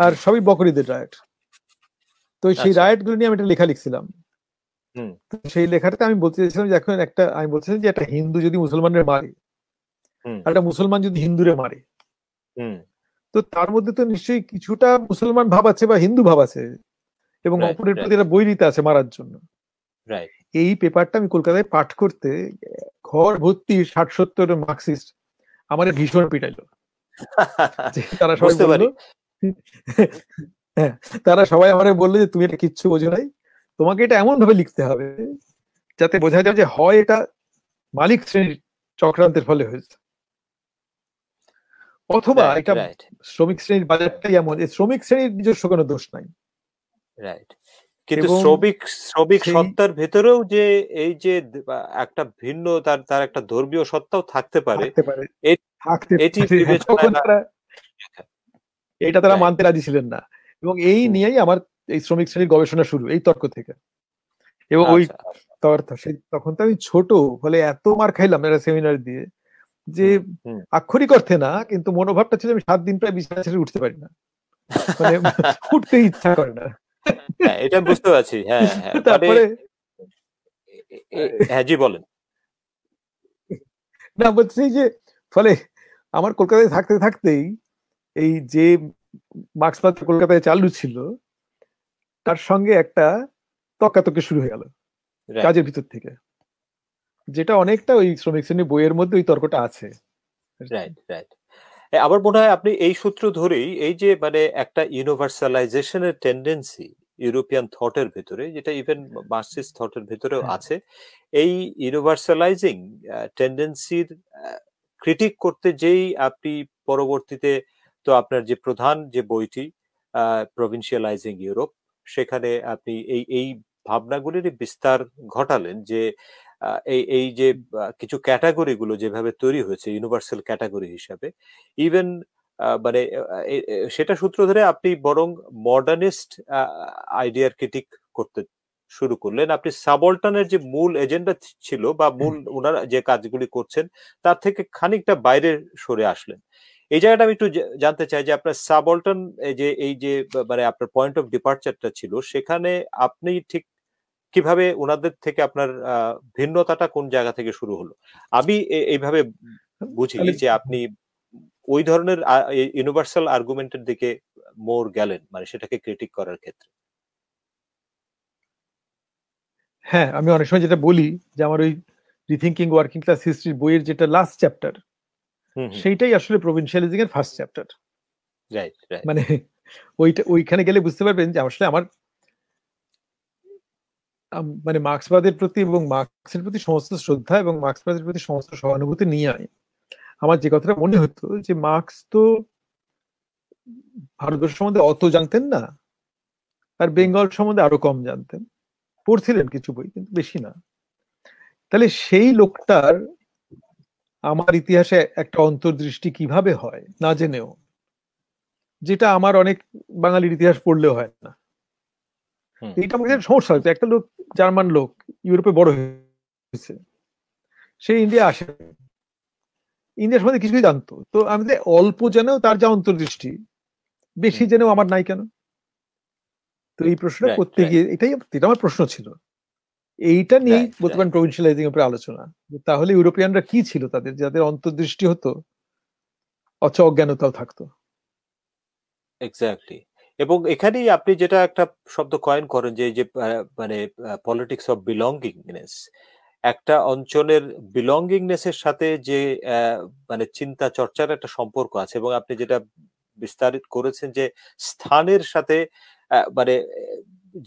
আর সবই বকরিদের রায়ট তো সেই রায়ট আচ্ছা। গুলো নিয়ে আমি একটা লেখা লিখছিলাম সেই লেখাটাতে আমি বলতে চাইছিলাম যে এখন একটা আমি বলছিলাম যে একটা হিন্দু যদি মুসলমানের মারে আর একটা মুসলমান যদি হিন্দুরে মারে তো তার মধ্যে তো নিশ্চয়ই কিছুটা মুসলমান ভাব আছে বা হিন্দু ভাব আছে এবং অপরের প্রতি একটা বৈরিতা আছে মারার জন্য এই পেপারটা আমি কলকাতায় পাঠ করতে ঘর ভর্তি ষাট সত্তর মার্কসিস্ট আমার ভীষণ পিটাইল তারা সবাই বলল হ্যাঁ, তারা সবাই আমার বললো যে তুমি এটা কিচ্ছু বোঝো নাই তোমাকে এটা এমন ভাবে লিখতে হবে যাতে বোঝা যায় যে হয় এটা মালিক শ্রেণীর চক্রান্তের ফলে হয়েছে অথবা এটা শ্রমিক শ্রেণীর বাজারটাই এমন শ্রমিক শ্রেণীর নিজস্ব কোনো দোষ নাই রাইট কিন্তু শ্রমিক শ্রমিক সত্তার ভেতরেও যে এই যে একটা ভিন্ন তার তার একটা ধর্মীয় সত্তাও থাকতে পারে এটি হ্যাঁ, এটা তারা মানতে রাজি ছিলেন না এবং এই নিয়েই আমার এই শ্রমিক শ্রেণীর গবেষণা শুরু এই তর্ক থেকে এবং ওই আচ্ছা, আচ্ছা। তখন তো আমি ছোট ফলে এত মার খাইলাম একটা সেমিনার দিয়ে যে আক্ষরিক অর্থে না কিন্তু মনোভাবটা ছিল আমি সাত দিন প্রায় বিছানা ছেড়ে উঠতে পারি না মানে (laughs) উঠতে ইচ্ছা করে না হ্যাঁ, এটা বুঝতে পারছি হ্যাঁ, হ্যাঁ, হ্যাঁ। মানে তারপরে হ্যাঁ জি বলেন না বলছি যে ফলে আমার কলকাতায় থাকতে থাকতেই এই যে মার্ক্সবাদ কলকাতায় চালু ছিল তার সঙ্গে একটা তকাতকি শুরু হয়ে গেল কাজের ভিতর থেকে যেটা অনেকটা ওই শ্রমিক শ্রেণী বইয়ের মধ্যে ওই তর্কটা আছে রাইট রাইট আবার মনে হয় আপনি এই সূত্র ধরেই এই যে মানে একটা ইউনিভার্সালাইজেশনের টেন্ডেন্সি ইউরোপিয়ান থটের ভেতরে যেটা ইভেন মার্সিস থটের ভেতরেও হ্যাঁ। আছে এই ইউনিভার্সালাইজিং টেন্ডেন্সির ক্রিটিক করতে যেই আপনি পরবর্তীতে তো আপনার যে প্রধান যে বইটি প্রভিনশিয়ালাইজিং ইউরোপ সেখানে আপনি এই এই ভাবনাগুলির বিস্তার ঘটালেন যে এই এই যে কিছু ক্যাটাগরিগুলো যেভাবে তৈরি হয়েছে ইউনিভার্সাল ক্যাটাগরি হিসাবে ইভেন মানে সেটা সূত্র ধরে আপনি বরং মডার্নিস্ট আইডিয়ার ক্রিটিক করতে শুরু করলেন আপনি সাবল্টানের যে মূল এজেন্ডা ছিল বা মূল ওনারা যে কাজগুলি করছেন তার থেকে খানিকটা বাইরে সরে আসলেন এই জায়গাটা আমি একটু জানতে চাই যে আপনার এই যে এই যে মানে আপনার পয়েন্ট অফ ডিপার্চারটা ছিল সেখানে আপনি ঠিক কিভাবে ওনাদের থেকে আপনার ভিন্নতাটা কোন জায়গা থেকে শুরু হলো আমি এইভাবে বুঝি যে আপনি ওই ধরনের ইউনিভার্সাল আর্গুমেন্টের দিকে মোর গেলেন মানে সেটাকে ক্রিটিক করার ক্ষেত্রে হ্যাঁ আমি অনেক সময় যেটা বলি যে আমার ওই রিথিঙ্কিং ওয়ার্কিং ক্লাস হিস্ট্রির বইয়ের যেটা লাস্ট চ্যাপ্টার সেইটাই আসলে প্রভিনশিয়ালিজিং এর ফার্স্ট চ্যাপ্টার মানে ওইটা ওইখানে গেলে বুঝতে পারবেন যে আসলে আমার মানে মার্ক্সবাদের প্রতি এবং মার্ক্সের প্রতি সমস্ত শ্রদ্ধা এবং মার্ক্সবাদের প্রতি সমস্ত সহানুভূতি নিয়ে আয় আমার যে কথাটা মনে হতো যে মার্ক্স তো ভারতবর্ষ সম্বন্ধে অত জানতেন না আর বেঙ্গল সম্বন্ধে আরো কম জানতেন পড়ছিলেন কিছু বই কিন্তু বেশি না তাহলে সেই লোকটার আমার ইতিহাসে একটা অন্তর্দৃষ্টি কিভাবে হয় না জেনেও যেটা আমার অনেক বাঙালির ইতিহাস পড়লেও হয় না এইটা আমাকে সমস্যা হচ্ছে একটা লোক জার্মান লোক ইউরোপে বড় হয়েছে সে ইন্ডিয়া আসে ইন্ডিয়া সম্বন্ধে কিছুই জানতো তো আমি অল্প যেন তার যা অন্তর্দৃষ্টি বেশি যেন আমার নাই কেন তো এই প্রশ্নটা করতে গিয়ে এটাই এটা আমার প্রশ্ন ছিল এইটা নিয়েই বর্তমান প্রভিনশিয়ালাইজিং উপরে আলোচনা তাহলে ইউরোপিয়ানরা কি ছিল তাদের যাদের অন্তর্দৃষ্টি হতো অথচ অজ্ঞানতাও থাকতো এক্স্যাক্টলি এবং এখানেই আপনি যেটা একটা শব্দ কয়েন করেন যে যে মানে পলিটিক্স অফ বিলঙ্গিংনেস একটা অঞ্চলের বিলঙ্গিংনেসের সাথে যে মানে চিন্তা চর্চার একটা সম্পর্ক আছে এবং আপনি যেটা বিস্তারিত করেছেন যে স্থানের সাথে মানে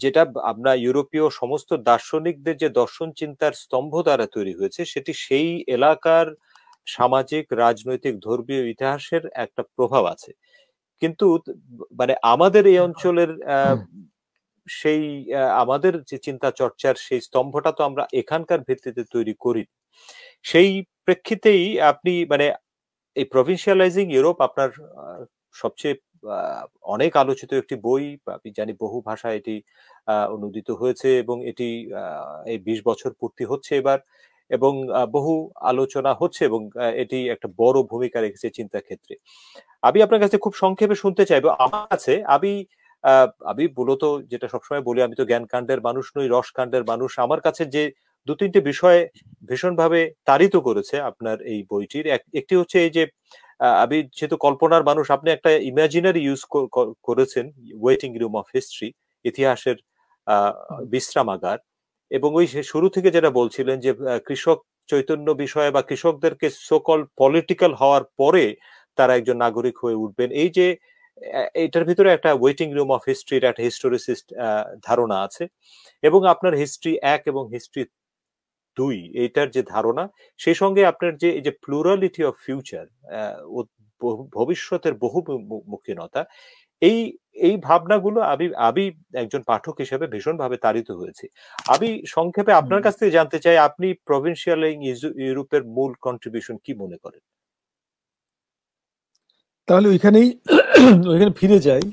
যেটা আমরা ইউরোপীয় সমস্ত দার্শনিকদের যে দর্শন চিন্তার স্তম্ভ দ্বারা তৈরি হয়েছে সেটি সেই এলাকার সামাজিক রাজনৈতিক ধর্মীয় ইতিহাসের একটা প্রভাব আছে কিন্তু মানে আমাদের এই অঞ্চলের সেই আমাদের যে চিন্তা চর্চার সেই স্তম্ভটা তো আমরা এখানকার ভিত্তিতে তৈরি করি সেই প্রেক্ষিতেই আপনি মানে এই প্রভিনশিয়ালাইজিং ইউরোপ আপনার সবচেয়ে অনেক আলোচিত একটি বই আমি জানি বহু ভাষায় এটি অনুদিত হয়েছে এবং এটি এই বিশ বছর পূর্তি হচ্ছে এবার এবং বহু আলোচনা হচ্ছে এবং এটি একটা বড় ভূমিকা রেখেছে চিন্তা ক্ষেত্রে আমি আপনার কাছে খুব সংক্ষেপে শুনতে চাইবো আমার কাছে আমি আমি মূলত যেটা সবসময় বলি আমি তো জ্ঞানকাণ্ডের মানুষ নই রসকাণ্ডের মানুষ আমার কাছে যে দু তিনটে বিষয়ে ভীষণভাবে তাড়িত করেছে আপনার এই বইটির একটি হচ্ছে এই যে আমি যেহেতু কল্পনার মানুষ আপনি একটা ইমাজিনারি ইউজ করেছেন ওয়েটিং রুম অফ হিস্ট্রি ইতিহাসের বিশ্রামাগার এবং ওই শুরু থেকে যেটা বলছিলেন যে কৃষক চৈতন্য বিষয়ে বা কৃষকদেরকে সকল পলিটিক্যাল হওয়ার পরে তারা একজন নাগরিক হয়ে উঠবেন এই যে এটার ভিতরে একটা ওয়েটিং রুম অফ হিস্ট্রির একটা হিস্টোরিসিস্ট ধারণা আছে এবং আপনার হিস্ট্রি এক এবং হিস্ট্রি দুই এইটার যে ধারণা সেই সঙ্গে আপনার যে এই যে প্লুরালিটি অফ ফিউচার ভবিষ্যতের বহুমুখীনতা এই এই ভাবনাগুলো আমি আমি একজন পাঠক হিসেবে ভীষণভাবে তাড়িত হয়েছি আমি সংক্ষেপে আপনার কাছ থেকে জানতে চাই আপনি প্রভিনশিয়াল ইউরোপের মূল কন্ট্রিবিউশন কি মনে করেন তাহলে ওইখানেই ওইখানে ফিরে যাই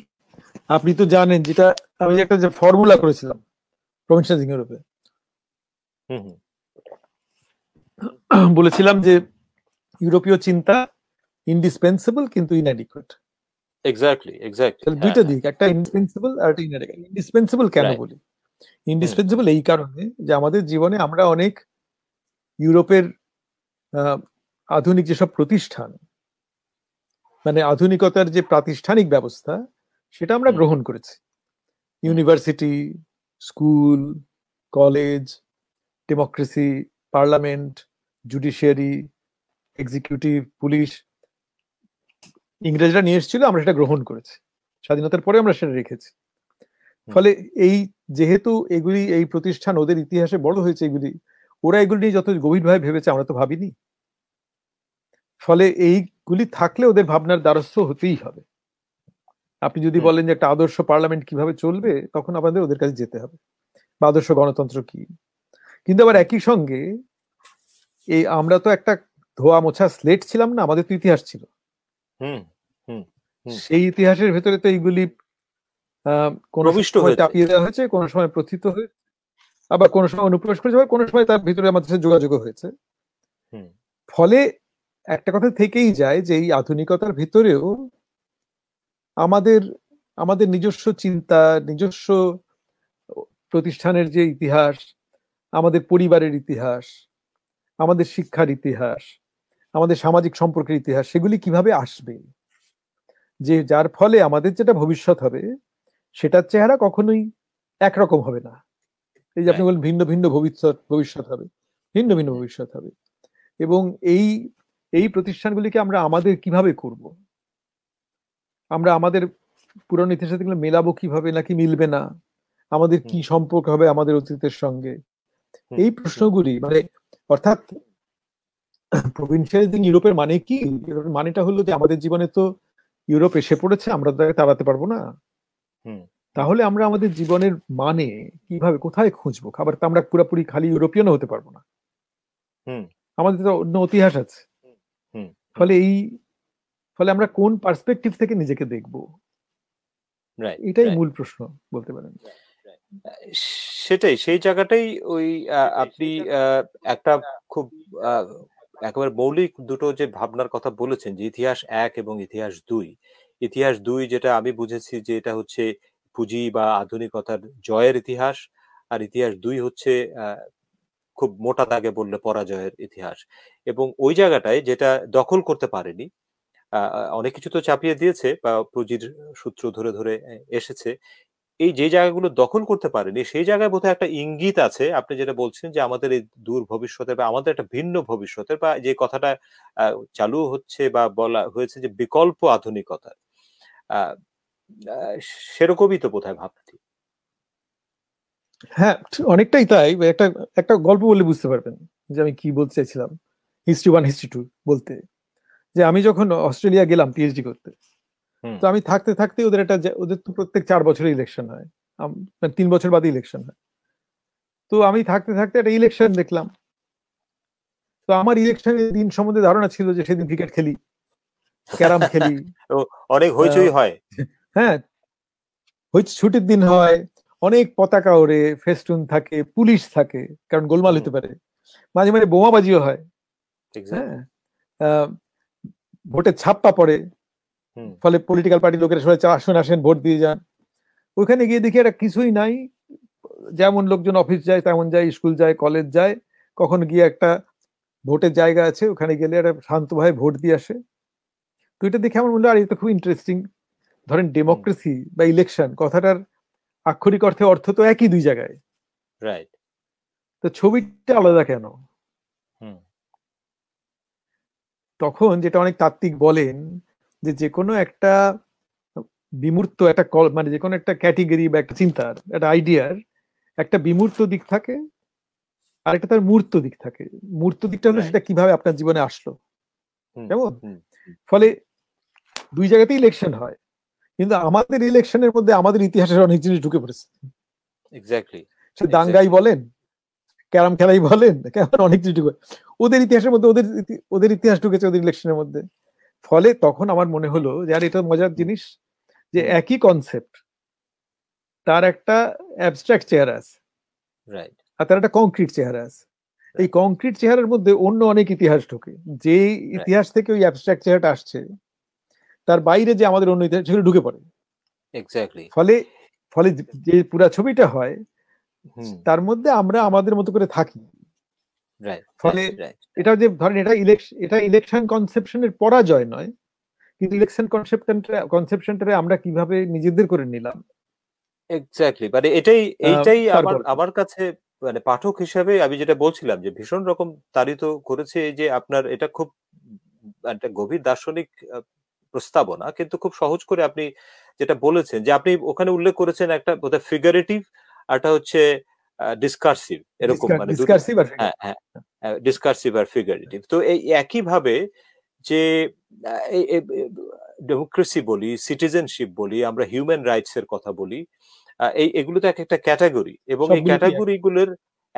আপনি তো জানেন যেটা আমি একটা যে ফর্মুলা করেছিলাম প্রভিনশিয়াল ইউরোপে বলেছিলাম যে ইউরোপীয় চিন্তা ইনডিসপেন্সেবল কিন্তু ইনঅ্যাডিকুয়েট এক্স্যাক্টলি এক্স্যাক্টলি দুইটা হ্যাঁ। দিক একটা ইন্ডিসপেন্সিবল আর একটা ইন্ডিসপেন্সিবল কেন বলি ইন্ডিসপেন্সিবল এই কারণে যে আমাদের জীবনে আমরা অনেক ইউরোপের আধুনিক যেসব প্রতিষ্ঠান মানে আধুনিকতার যে প্রাতিষ্ঠানিক ব্যবস্থা সেটা আমরা গ্রহণ করেছি university school college democracy parliament judiciary executive police ইংরেজরা নিয়ে এসেছিল আমরা সেটা গ্রহণ করেছি স্বাধীনতার পরে আমরা সেটা রেখেছি ফলে এই যেহেতু এগুলি এই প্রতিষ্ঠান ওদের ইতিহাসে বড় হয়েছে এগুলি ওরা এগুলি নিয়ে যত গভীরভাবে ভেবেছে আমরা তো ভাবিনি ফলে এইগুলি থাকলে ওদের ভাবনার দ্বারস্থ হতেই হবে আপনি যদি বলেন যে একটা আদর্শ পার্লামেন্ট কিভাবে চলবে তখন আমাদের ওদের কাছে যেতে হবে বা আদর্শ গণতন্ত্র কি কিন্তু আবার একই সঙ্গে এই আমরা তো একটা ধোয়া মোছা স্লেট ছিলাম না আমাদের তো ইতিহাস ছিল হুম সেই ইতিহাসের ভেতরে তো এইগুলি কোন সময় চাপিয়ে দেওয়া হয়েছে কোন সময় প্রথিত হয়েছে আবার কোন সময় অনুপ্রবেশ করেছে আবার কোন সময় তার ভিতরে আমাদের সাথে যোগাযোগ হয়েছে ফলে একটা কথা থেকেই যায় যে এই আধুনিকতার ভিতরেও আমাদের আমাদের নিজস্ব চিন্তা নিজস্ব প্রতিষ্ঠানের যে ইতিহাস আমাদের পরিবারের ইতিহাস আমাদের শিক্ষার ইতিহাস আমাদের সামাজিক সম্পর্কের ইতিহাস সেগুলি কিভাবে আসবে যে যার ফলে আমাদের যেটা ভবিষ্যৎ হবে সেটার চেহারা কখনোই একরকম হবে না এই যে আপনি বলেন ভিন্ন ভিন্ন ভবিষ্যৎ ভবিষ্যৎ হবে ভিন্ন ভিন্ন ভবিষ্যৎ হবে এবং এই এই প্রতিষ্ঠানগুলিকে আমরা আমাদের কিভাবে করব আমরা আমাদের পুরনো ইতিহাসের সাথে মেলাবো কিভাবে নাকি মিলবে না আমাদের কি সম্পর্ক হবে আমাদের অতীতের সঙ্গে এই প্রশ্নগুলি মানে অর্থাৎ প্রভিনশিয়াল ইউরোপের মানে কি মানেটা হলো যে আমাদের জীবনে তো ইউরোপ এসে পড়েছে আমরা তাকে তাড়াতে পারবো না তাহলে আমরা আমাদের জীবনের মানে কিভাবে কোথায় খুঁজবো খাবার তো আমরা পুরোপুরি খালি ইউরোপিয়ান হতে পারবো না আমাদের তো অন্য ইতিহাস আছে ফলে এই ফলে আমরা কোন পার্সপেক্টিভ থেকে নিজেকে দেখব এটাই মূল প্রশ্ন বলতে পারেন সেটাই সেই জায়গাটাই ওই আপনি একটা খুব একেবারে মৌলিক দুটো যে ভাবনার কথা বলেছেন যে ইতিহাস এক এবং ইতিহাস দুই ইতিহাস দুই যেটা আমি বুঝেছি যে এটা হচ্ছে পুঁজি বা আধুনিকতার জয়ের ইতিহাস আর ইতিহাস দুই হচ্ছে খুব মোটা দাগে বললে পরাজয়ের ইতিহাস এবং ওই জায়গাটায় যেটা দখল করতে পারেনি অনেক কিছু তো চাপিয়ে দিয়েছে বা পুঁজির সূত্র ধরে ধরে এসেছে এই যে জায়গাগুলো দখল করতে পারেনি সেই জায়গায় বোধহয় একটা ইঙ্গিত আছে আপনি যেটা বলছেন যে আমাদের এই দূর ভবিষ্যতের বা আমাদের একটা ভিন্ন ভবিষ্যতের বা যে কথাটা চালু হচ্ছে বা বলা হয়েছে যে বিকল্প আধুনিকতা সেরকমই তো বোধহয় ভাবনাটি হ্যাঁ অনেকটাই তাই একটা একটা গল্প বললে বুঝতে পারবেন যে আমি কি বলতে চাইছিলাম হিস্ট্রি ওয়ান হিস্ট্রি টু বলতে যে আমি যখন অস্ট্রেলিয়া গেলাম পিএইচডি করতে তো আমি থাকতে থাকতে ওদের একটা ওদের তো প্রত্যেক চার বছরে ইলেকশন হয় মানে তিন বছর বাদে ইলেকশন হয় তো আমি থাকতে থাকতে একটা ইলেকশন দেখলাম তো আমার ইলেকশনের দিন সম্বন্ধে ধারণা ছিল যে সেদিন ক্রিকেট খেলি ক্যারাম খেলি (laughs) অনেক হইচই হয় হ্যাঁ ছুটির দিন হয় অনেক পতাকা ওরে ফেস্টুন থাকে পুলিশ থাকে কারণ গোলমাল হতে পারে মাঝে মাঝে বোমাবাজিও হয় হ্যাঁ ভোটের ছাপ্পা পড়ে ফলে পলিটিক্যাল পার্টি লোকেরা সবাই আসুন আসেন ভোট দিয়ে যান ওইখানে গিয়ে দেখি একটা কিছুই নাই যেমন লোকজন অফিস যায় তেমন যায় স্কুল যায় কলেজ যায় কখন গিয়ে একটা ভোটের জায়গা আছে ওখানে গেলে একটা শান্তভাবে ভোট দিয়ে আসে তো এটা দেখে আমার মনে হয় আর এটা খুব ইন্টারেস্টিং ধরেন ডেমোক্রেসি বা ইলেকশন কথাটার আক্ষরিক অর্থে অর্থ তো একই দুই জায়গায় রাইট তো ছবিটা আলাদা কেন তখন যেটা অনেক তাত্ত্বিক বলেন যে যে কোনো একটা বিমূর্ত একটা কল মানে যে কোনো একটা ক্যাটেগরি বা একটা চিন্তার একটা আইডিয়ার একটা বিমূর্ত দিক থাকে আর একটা তার মূর্ত দিক থাকে মূর্ত দিকটা হলো সেটা কিভাবে আপনার জীবনে আসলো কেমন ফলে দুই জায়গাতেই ইলেকশন হয় কিন্তু আমাদের ইলেকশনের মধ্যে আমাদের ইতিহাসের অনেক জিনিস ঢুকে পড়েছে এক্স্যাক্টলি সে দাঙ্গাই বলেন ক্যারাম খেলাই বলেন কেমন অনেক জিনিস ঢুকে ওদের ইতিহাসের মধ্যে ওদের ওদের ইতিহাস ঢুকেছে ওদের ইলেকশনের মধ্যে ফলে তখন আমার মনে হলো যে আর এটা মজার জিনিস যে একই কনসেপ্ট তার একটা অ্যাবস্ট্রাক্ট চেহারা আছে আর তার একটা কংক্রিট চেহারা আছে এই কংক্রিট চেহারার মধ্যে অন্য অনেক ইতিহাস ঢুকে যে ইতিহাস থেকে ওই অ্যাবস্ট্রাক্ট চেহারাটা আসছে তার বাইরে যে আমাদের অন্য ইতিহাস সেগুলো ঢুকে পড়ে ফলে ফলে যে পুরা ছবিটা হয় তার মধ্যে আমরা আমাদের মতো করে থাকি ফলে এটা যে ধরেন এটা ইলেকশন এটা ইলেকশন কনসেপশনের পরাজয় নয় কিন্তু ইলেকশন কনসেপশনটা কনসেপশনটারে আমরা কিভাবে নিজেদের করে নিলাম এক্স্যাক্টলি মানে এটাই এইটাই আমার আমার কাছে মানে পাঠক হিসাবে আমি যেটা বলছিলাম যে ভীষণ রকম তাড়িত করেছে যে আপনার এটা খুব একটা গভীর দার্শনিক প্রস্তাবনা কিন্তু খুব সহজ করে আপনি যেটা বলেছেন যে আপনি ওখানে উল্লেখ করেছেন একটা বোধহয় ফিগারেটিভ একটা হচ্ছে ডিসকার্সিভ এরকম মানে ডিসকার্সিভ আর ফিগারেটিভ হ্যাঁ, হ্যাঁ, তো এই একইভাবে যে ডেমোক্রেসি বলি সিটিজেনশিপ বলি আমরা হিউম্যান রাইটস এর কথা বলি এই এগুলো তো এক একটা ক্যাটাগরি এবং এই গুলোর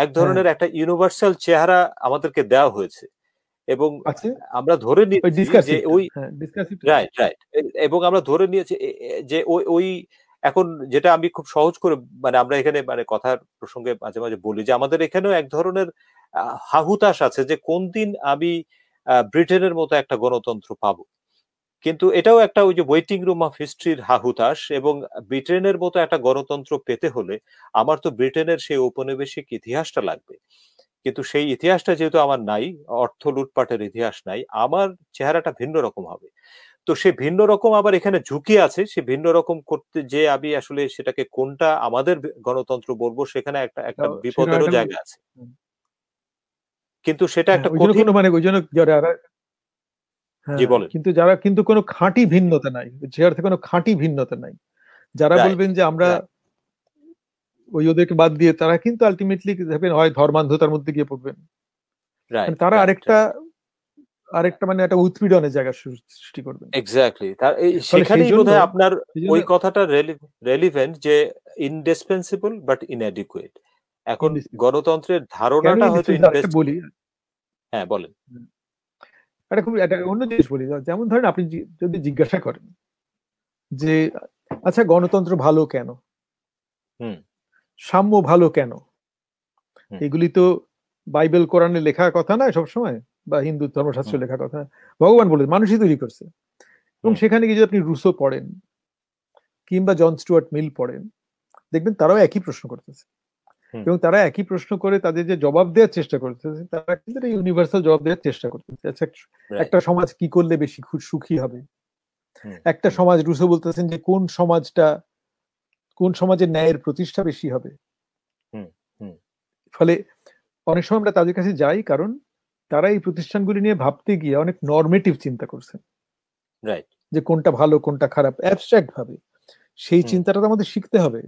এক ধরনের হ্যাঁ। একটা ইউনিভার্সাল চেহারা আমাদেরকে দেওয়া হয়েছে এবং আমরা ধরে নিয়েছি যে ওই রাইট রাইট এবং আমরা ধরে নিয়েছি যে ওই ওই এখন যেটা আমি খুব সহজ করে মানে আমরা এখানে মানে কথার প্রসঙ্গে মাঝে মাঝে বলি যে আমাদের এখানেও এক ধরনের হাহুতাস আছে যে কোন দিন আমি ব্রিটেনের মতো একটা গণতন্ত্র পাবো কিন্তু এটাও একটা ওই যে ওয়েটিং রুম অফ হিস্ট্রির হাহুতাস এবং ব্রিটেনের মতো একটা গণতন্ত্র পেতে হলে আমার তো ব্রিটেনের সেই ঔপনিবেশিক ইতিহাসটা লাগবে কিন্তু সেই ইতিহাসটা যেহেতু আমার নাই অর্থ লুটপাটের ইতিহাস নাই আমার চেহারাটা ভিন্ন রকম হবে তো সে ভিন্ন রকম আবার এখানে ঝুঁকি আছে সে ভিন্ন রকম করতে যে আমি আসলে সেটাকে কোনটা আমাদের গণতন্ত্র বলবো সেখানে একটা একটা বিপদেরও জায়গা আছে কিন্তু সেটা হ্যাঁ, একটা কঠিন মানে ওই জন্য জি হ্যাঁ, কিন্তু যারা কিন্তু কোনো খাঁটি ভিন্নতা নাই যে অর্থে কোনো খাঁটি ভিন্নতা নাই যারা বলবেন যে আমরা ওই ওদেরকে বাদ দিয়ে তারা কিন্তু আলটিমেটলি হয় ধর্মান্ধতার মধ্যে গিয়ে পড়বেন মানে তারা আরেকটা আরেকটা মানে একটা উৎপীড়নের জায়গা সৃষ্টি করবে এক্স্যাক্টলি তার সেখানেই বোধহয় আপনার ওই কথাটা রেলিভেন্ট যে ইনডিসপেন্সিবল বাট ইনঅ্যাডিকুয়েট এখন গণতন্ত্রের ধারণাটা হয়তো বলি হ্যাঁ বলেন হ্যাঁ। এটা খুব একটা অন্য জিনিস বলি যেমন ধরেন আপনি যদি জিজ্ঞাসা করেন যে আচ্ছা গণতন্ত্র ভালো কেন সাম্য ভালো কেন এগুলি তো বাইবেল কোরআনে লেখা কথা না সবসময় বা হিন্দু ধর্মশাস্ত্র লেখা কথা ভগবান বলে মানুষই তৈরি করছে এবং সেখানে গিয়ে যদি আপনি রুসো পড়েন কিংবা জন স্টুয়ার্ট মিল পড়েন দেখবেন তারাও একই প্রশ্ন করতেছে এবং তারা একই প্রশ্ন করে তাদের যে জবাব দেওয়ার চেষ্টা করতেছে তারা কিন্তু ইউনিভার্সাল জবাব দেওয়ার চেষ্টা করতেছে আচ্ছা, একটা সমাজ কি করলে বেশি সুখী হবে একটা সমাজ রুসো বলতেছেন যে কোন সমাজটা কোন সমাজের ন্যায়ের প্রতিষ্ঠা বেশি হবে ফলে অনেক সময় আমরা তাদের কাছে যাই কারণ তারা এই প্রতিষ্ঠানগুলি নিয়ে ভাবতে গিয়ে অনেক নর্মেটিভ চিন্তা করছেন যে কোনটা ভালো কোনটা খারাপ অ্যাবস্ট্রাক্ট ভাবে সেই চিন্তাটা তো আমাদের শিখতে হবে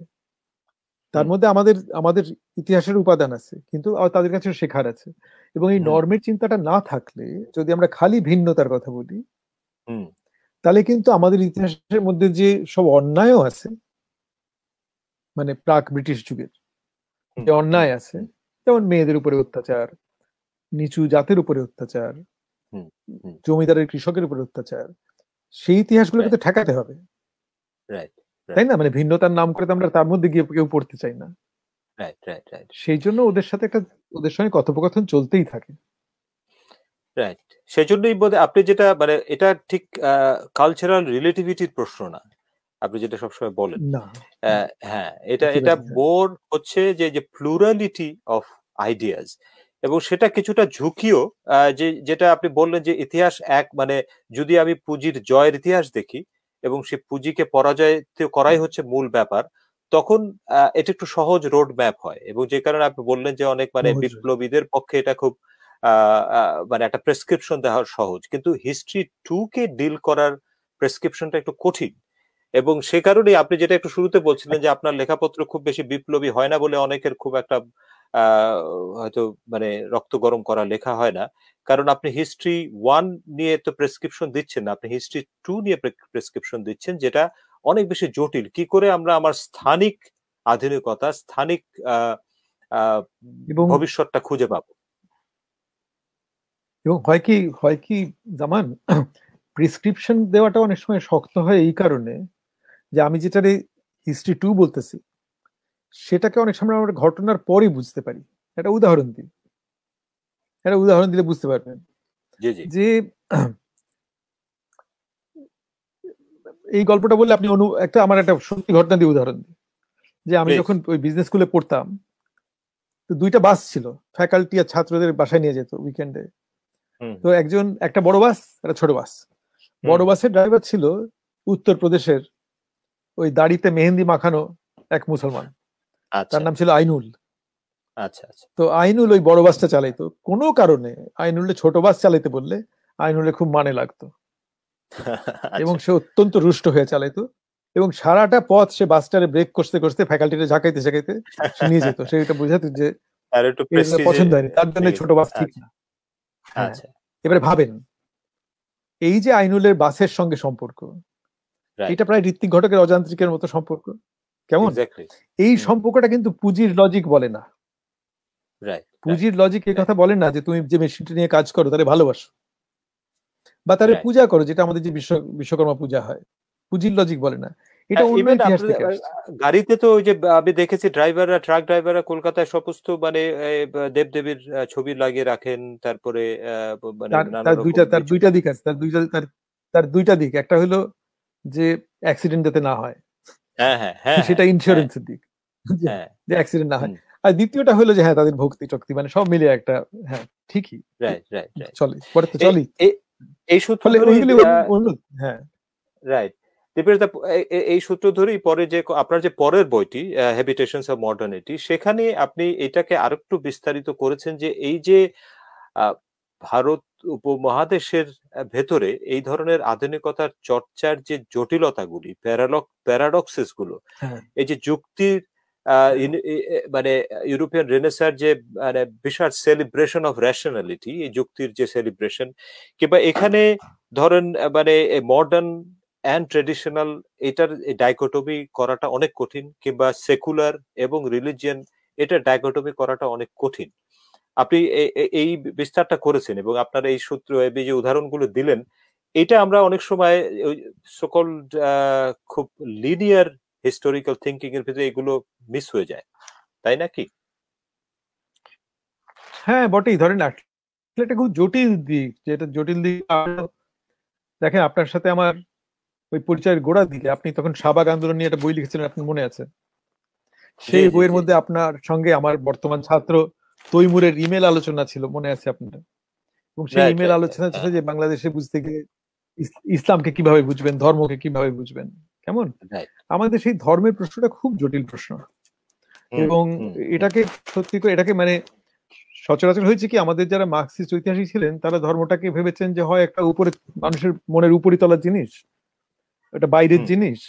তার মধ্যে আমাদের আমাদের ইতিহাসের উপাদান আছে কিন্তু তাদের কাছে শেখার আছে এবং এই নর্মের চিন্তাটা না থাকলে যদি আমরা খালি ভিন্নতার কথা বলি তাহলে কিন্তু আমাদের ইতিহাসের মধ্যে যে সব অন্যায়ও আছে মানে প্রাক ব্রিটিশ যুগের যে অন্যায় আছে যেমন মেয়েদের উপরে অত্যাচার নিচু জাতের উপরে অত্যাচার জমিদারের কৃষকের উপরে অত্যাচার সেই ইতিহাসগুলোকে তো ঠেকাতে হবে তাই না মানে ভিন্নতার নাম করে তো আমরা তার মধ্যে গিয়ে কেউ পড়তে চাই না সেই জন্য ওদের সাথে একটা ওদের সঙ্গে কথোপকথন চলতেই থাকে রাইট সেই জন্যই বোধ আপনি যেটা মানে এটা ঠিক কালচারাল রিলেটিভিটির প্রশ্ন না আপনি যেটা সবসময় বলেন হ্যাঁ এটা এটা বোর হ্যাঁ। হচ্ছে যে যে প্লুরালিটি অফ আইডিয়াস এবং সেটা কিছুটা ঝুঁকিও যে যেটা আপনি বললেন যে ইতিহাস এক মানে যদি আমি পুঁজির জয়ের ইতিহাস দেখি এবং সে পুঁজিকে পরাজয় করাই হচ্ছে মূল ব্যাপার তখন এটা একটু সহজ রোড ম্যাপ হয় এবং যে কারণে আপনি বললেন যে অনেক মানে বিপ্লবীদের পক্ষে এটা খুব মানে একটা প্রেসক্রিপশন দেওয়া সহজ কিন্তু হিস্ট্রি টু কে ডিল করার প্রেসক্রিপশনটা একটু কঠিন এবং সে কারণে আপনি যেটা একটু শুরুতে বলছিলেন যে আপনার লেখাপত্র খুব বেশি বিপ্লবী হয় না বলে অনেকের খুব একটা হয়তো মানে রক্ত গরম করা লেখা হয় না কারণ আপনি হিস্ট্রি ওয়ান নিয়ে তো প্রেসক্রিপশন দিচ্ছেন না আপনি হিস্ট্রি টু নিয়ে প্রেসক্রিপশন দিচ্ছেন যেটা অনেক বেশি জটিল কি করে আমরা আমার স্থানিক আধুনিকতা স্থানিক ভবিষ্যৎটা খুঁজে পাবো এবং হয় কি হয় কি জামান প্রেসক্রিপশন দেওয়াটা অনেক সময় শক্ত হয় এই কারণে যে আমি যেটারে হিস্ট্রি টু বলতেছি সেটাকে অনেক সময় আমরা ঘটনার পরই বুঝতে পারি একটা উদাহরণ দিই একটা উদাহরণ দিলে বুঝতে পারবেন যে এই গল্পটা বললে আপনি অনু একটা আমার একটা সত্যি ঘটনা দিয়ে উদাহরণ দিই যে আমি যখন ওই বিজনেস স্কুলে পড়তাম তো দুইটা বাস ছিল ফ্যাকাল্টি আর ছাত্রদের বাসায় নিয়ে যেত উইকেন্ডে তো একজন একটা বড় বাস একটা ছোট বাস বড় বাসের ড্রাইভার ছিল উত্তরপ্রদেশের ওই দাড়িতে মেহেন্দি মাখানো এক মুসলমান আচ্ছা। তার নাম ছিল আইনুল আচ্ছা আচ্ছা তো আইনুল ওই বড় বাসটা চালাইতো কোনো কারণে আইনুলে ছোট বাস চালাইতে বললে আইনুলে খুব মানে লাগতো আচ্ছা। এবং সে অত্যন্ত রুষ্ট হয়ে চালাইতো এবং সারাটা পথ সে বাসটারে ব্রেক করতে করতে ফ্যাকাল্টিতে ঝাঁকাইতে ঝাঁকাইতে নিয়ে যেত সেটা এটা বুঝাতো যে পছন্দ হয়নি তার জন্য ছোট বাস আচ্ছা। ঠিক না হ্যাঁ। এবারে ভাবেন এই যে আইনুলের বাসের সঙ্গে সম্পর্ক এটা প্রায় ঋত্বিক ঘটকের অযান্ত্রিকের মতো সম্পর্ক কেমন এই সম্পর্কটা কিন্তু পুঁজির লজিক বলে না পুঁজির লজিক এ কথা বলে না যে তুমি যে মেশিনটা নিয়ে কাজ করো তাহলে ভালোবাসো বা তাহলে পূজা করো যেটা আমাদের যে বিশ্ব বিশ্বকর্মা পূজা হয় পুঁজির লজিক বলে না গাড়িতে তো ওই যে আমি দেখেছি ড্রাইভাররা ট্রাক ড্রাইভাররা কলকাতায় সমস্ত মানে দেবদেবীর ছবি লাগিয়ে রাখেন তারপরে মানে তার দুইটা তার দুইটা দিক আছে তার দুইটা তার দুইটা দিক একটা হলো যে অ্যাক্সিডেন্ট যাতে না হয় হ্যাঁ, হ্যাঁ, হ্যাঁ, সেটা এর দিক যে অ্যাক্সিডেন্ট না হয় আর দ্বিতীয়টা হলো যে হ্যাঁ তাদের ভক্তি চক্তি মানে সব মিলিয়ে একটা হ্যাঁ ঠিকই চলে পরে তো চলি এই সূত্র হ্যাঁ রাইট এই সূত্র ধরেই পরে যে আপনার যে পরের বইটি হ্যাবিটেশন অফ মডার্নিটি সেখানে আপনি এটাকে আরেকটু বিস্তারিত করেছেন যে এই যে ভারত উপমহাদেশের ভেতরে এই ধরনের আধুনিকতার চর্চার যে জটিলতাগুলি প্যারালক প্যারাডক্সিস গুলো হ্যাঁ। এই যে যুক্তির মানে ইউরোপিয়ান রেনেসার যে মানে বিশাল সেলিব্রেশন অফ রেশনালিটি এই যুক্তির যে সেলিব্রেশন কিংবা এখানে ধরেন মানে মডার্ন অ্যান্ড ট্রেডিশনাল এটার ডাইকোটমি করাটা অনেক কঠিন কিংবা সেকুলার এবং রিলিজিয়ান এটা ডাইকোটমি করাটা অনেক কঠিন আপনি এই বিস্তারটা করেছেন এবং আপনার এই সূত্র এবি যে উদাহরণগুলো দিলেন এটা আমরা অনেক সময় সকল খুব লিনিয়ার হিস্টোরিক্যাল থিঙ্কিং এর ভিতরে এগুলো মিস হয়ে যায় তাই নাকি হ্যাঁ বটেই ধরেন এটা খুব জটিল দিক যেটা জটিল দিক দেখেন আপনার সাথে আমার ওই পরিচয়ের গোড়া দিকে আপনি তখন সাবাগ আন্দোলন নিয়ে একটা বই লিখেছিলেন আপনার মনে আছে সেই বইয়ের মধ্যে আপনার সঙ্গে আমার বর্তমান ছাত্র তৈমুরের ইমেল আলোচনা ছিল মনে আছে আপনার এবং সেই ইমেল আলোচনা ছিল যে বাংলাদেশে বুঝতে গিয়ে ইসলামকে কিভাবে বুঝবেন ধর্মকে কিভাবে বুঝবেন কেমন আমাদের সেই ধর্মের প্রশ্নটা খুব জটিল প্রশ্ন এবং এটাকে সত্যি করে এটাকে মানে সচরাচর হয়েছে কি আমাদের যারা মার্কসিস্ট ঐতিহাসিক ছিলেন তারা ধর্মটাকে ভেবেছেন যে হয় একটা উপরে মানুষের মনের উপরিতলার জিনিস এটা বাইরের জিনিস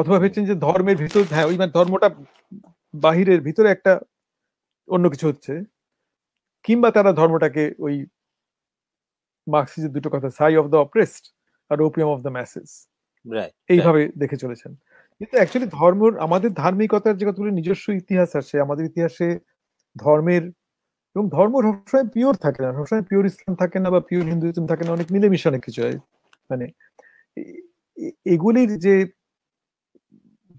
অথবা ভেবেছেন যে ধর্মের ভিতর হ্যাঁ ওই মানে ধর্মটা বাহিরের ভিতরে একটা অন্য কিছু হচ্ছে কিংবা তারা ধর্মটাকে ওই মার্ক্সিজের দুটো কথা সাই অফ দ্য অপ্রেসড আর ওপিয়াম অফ দ্য ম্যাসেজ এইভাবে দেখে চলেছেন কিন্তু অ্যাকচুয়ালি ধর্ম আমাদের ধার্মিকতার যে কতগুলো নিজস্ব ইতিহাস আছে আমাদের ইতিহাসে ধর্মের এবং ধর্ম সবসময় পিওর থাকে না সবসময় পিওর ইসলাম থাকে না বা পিওর হিন্দুইজম থাকে না অনেক মিলেমিশে অনেক কিছু হয় মানে এগুলির যে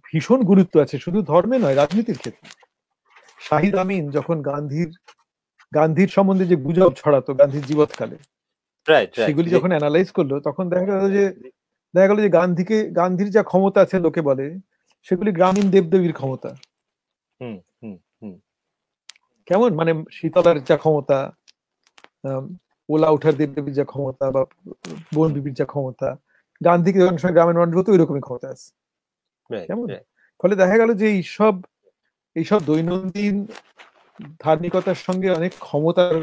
ভীষণ গুরুত্ব আছে শুধু ধর্মে নয় রাজনীতির ক্ষেত্রে শাহিদ আমিন যখন গান্ধীর গান্ধীর সম্বন্ধে যে গুজব ছড়াতো গান্ধীর জীবৎকালে সেগুলি যখন অ্যানালাইজ করলো তখন দেখা গেল যে দেখা গেল যে গান্ধীকে গান্ধীর যা ক্ষমতা আছে লোকে বলে সেগুলি গ্রামীণ দেবদেবীর ক্ষমতা কেমন মানে শীতলার যা ক্ষমতা ওলা উঠার দেবদেবীর যা ক্ষমতা বা বন বিবির যা ক্ষমতা গান্ধীকে অনেক সময় গ্রামের মানুষ তো ওই রকমই ক্ষমতা আছে কেমন ফলে দেখা গেল যে এইসব এইসব দৈনন্দিন ধার্মিকতার সঙ্গে অনেক ক্ষমতার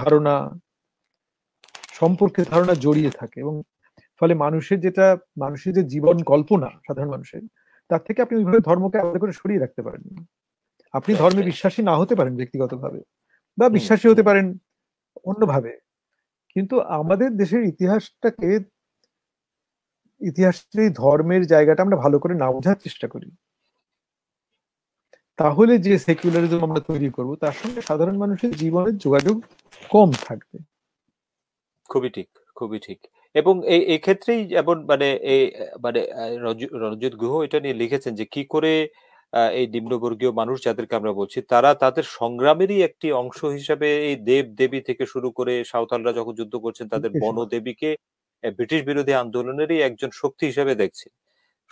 ধারণা সম্পর্কে ধারণা জড়িয়ে থাকে এবং ফলে মানুষের যেটা মানুষের যে জীবন কল্পনা সাধারণ মানুষের তার থেকে আপনি ওইভাবে ধর্মকে আলাদা করে সরিয়ে রাখতে পারেন আপনি ধর্মে বিশ্বাসী না হতে পারেন ব্যক্তিগতভাবে বা বিশ্বাসী হতে পারেন অন্যভাবে কিন্তু আমাদের দেশের ইতিহাসটাকে ইতিহাসের এই ধর্মের জায়গাটা আমরা ভালো করে না বোঝার চেষ্টা করি তাহলে যে সেকুলারিজম আমরা তৈরি করব তার সঙ্গে সাধারণ মানুষের জীবনের যোগাযোগ কম থাকবে খুবই ঠিক খুবই ঠিক এবং এই এই ক্ষেত্রেই যেমন মানে এই মানে রঞ্জিত গুহ এটা নিয়ে লিখেছেন যে কি করে এই নিম্নবর্গীয় মানুষ যাদেরকে আমরা বলছি তারা তাদের সংগ্রামেরই একটি অংশ হিসাবে এই দেব দেবী থেকে শুরু করে সাঁওতালরা যখন যুদ্ধ করছেন তাদের বনদেবীকে ব্রিটিশ বিরোধী আন্দোলনেরই একজন শক্তি হিসাবে দেখছে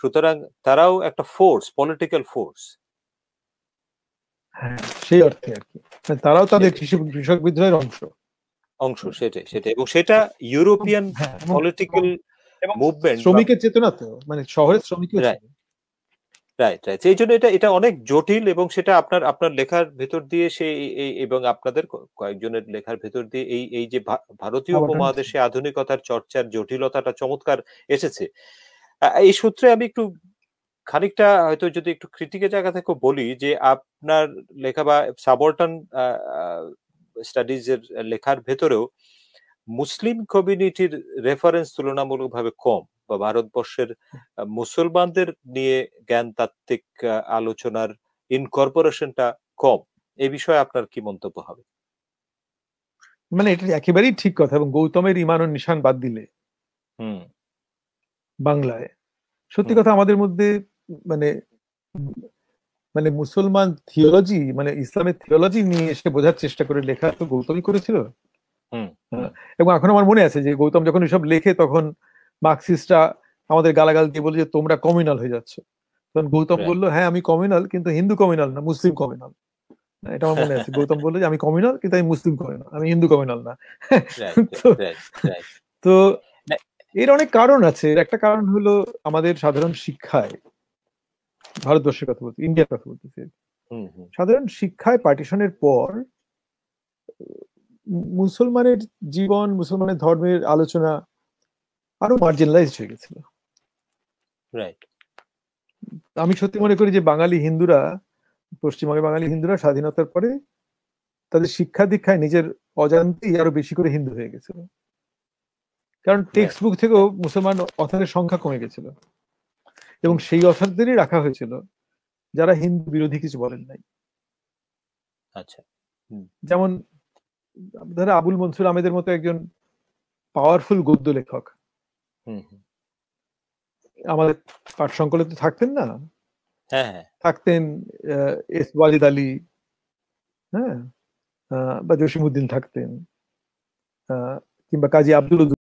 সুতরাং তারাও একটা ফোর্স পলিটিক্যাল ফোর্স হ্যাঁ সেই অর্থে আর কি মানে তারাও তাদের কৃষক বিদ্রোহের অংশ অংশ সেটাই সেটাই এবং সেটা ইউরোপিয়ান পলিটিক্যাল মুভমেন্ট শ্রমিকের চেতনা তো মানে শহরের শ্রমিকের রাইট রাইট সেই জন্য এটা এটা অনেক জটিল এবং সেটা আপনার আপনার লেখার ভেতর দিয়ে সেই এবং আপনাদের কয়েকজনের লেখার ভেতর দিয়ে এই এই যে ভারতীয় উপমহাদেশে আধুনিকতার চর্চার জটিলতাটা চমৎকার এসেছে এই সূত্রে আমি একটু খানিকটা হয়তো যদি একটু ক্রিটিকের জায়গা থেকে বলি যে আপনার লেখা বা সাবর্টন স্টাডিজ এর লেখার ভেতরেও মুসলিম কমিউনিটির রেফারেন্স তুলনামূলকভাবে কম বা ভারতবর্ষের মুসলমানদের নিয়ে জ্ঞান তাত্ত্বিক আলোচনার ইনকর্পোরেশনটা কম এ বিষয়ে আপনার কি মন্তব্য হবে মানে এটা একেবারেই ঠিক কথা এবং গৌতমের ইমান নিশান বাদ দিলে বাংলায় সত্যি কথা আমাদের মধ্যে মানে মানে মুসলমান থিওলজি মানে ইসলামের থিওলজি নিয়ে এসে বোঝার চেষ্টা করে লেখা তো গৌতমই করেছিল হ্যাঁ। এবং এখন আমার মনে আছে যে গৌতম যখন এসব লেখে তখন মার্কসিস্টরা আমাদের গালাগাল দিয়ে বলে যে তোমরা কমিউনাল হয়ে যাচ্ছ তখন গৌতম বললো হ্যাঁ আমি কমিউনাল কিন্তু হিন্দু কমিউনাল না মুসলিম কমিউনাল হ্যাঁ, এটা আমার মনে আছে গৌতম বললো যে আমি কমিউনাল কিন্তু আমি মুসলিম কমিউনাল আমি হিন্দু কমিউনাল না তো এর অনেক কারণ আছে একটা কারণ হলো আমাদের সাধারণ শিক্ষায় ভারতবর্ষের কথা বলতে ইন্ডিয়ার কথা বলতেছি সাধারণ শিক্ষায় পার্টিশনের পর মুসলমানের জীবন মুসলমানের ধর্মের আলোচনা আরো মার্জিনালাইজ হয়ে গেছিল আমি সত্যি মনে করি যে বাঙালি হিন্দুরা পশ্চিমবঙ্গের বাঙালি হিন্দুরা স্বাধীনতার পরে তাদের শিক্ষা দীক্ষায় নিজের অজান্তেই আরো বেশি করে হিন্দু হয়ে গেছিল কারণ টেক্সট বুক থেকেও মুসলমান অথারের সংখ্যা কমে গেছিল এবং সেই অসাধ্যদেরই রাখা হয়েছিল যারা হিন্দু বিরোধী কিছু বলেন নাই আচ্ছা যেমন ধরো আবুল মনসুর আহমেদের মতো একজন পাওয়ারফুল গদ্য লেখক আমাদের পাঠ সংকলে তো থাকতেন না হ্যাঁ, হ্যাঁ। থাকতেন এস ওয়ালিদ আলী হ্যাঁ বা জসিমুদ্দিন থাকতেন কিংবা কাজী আব্দুল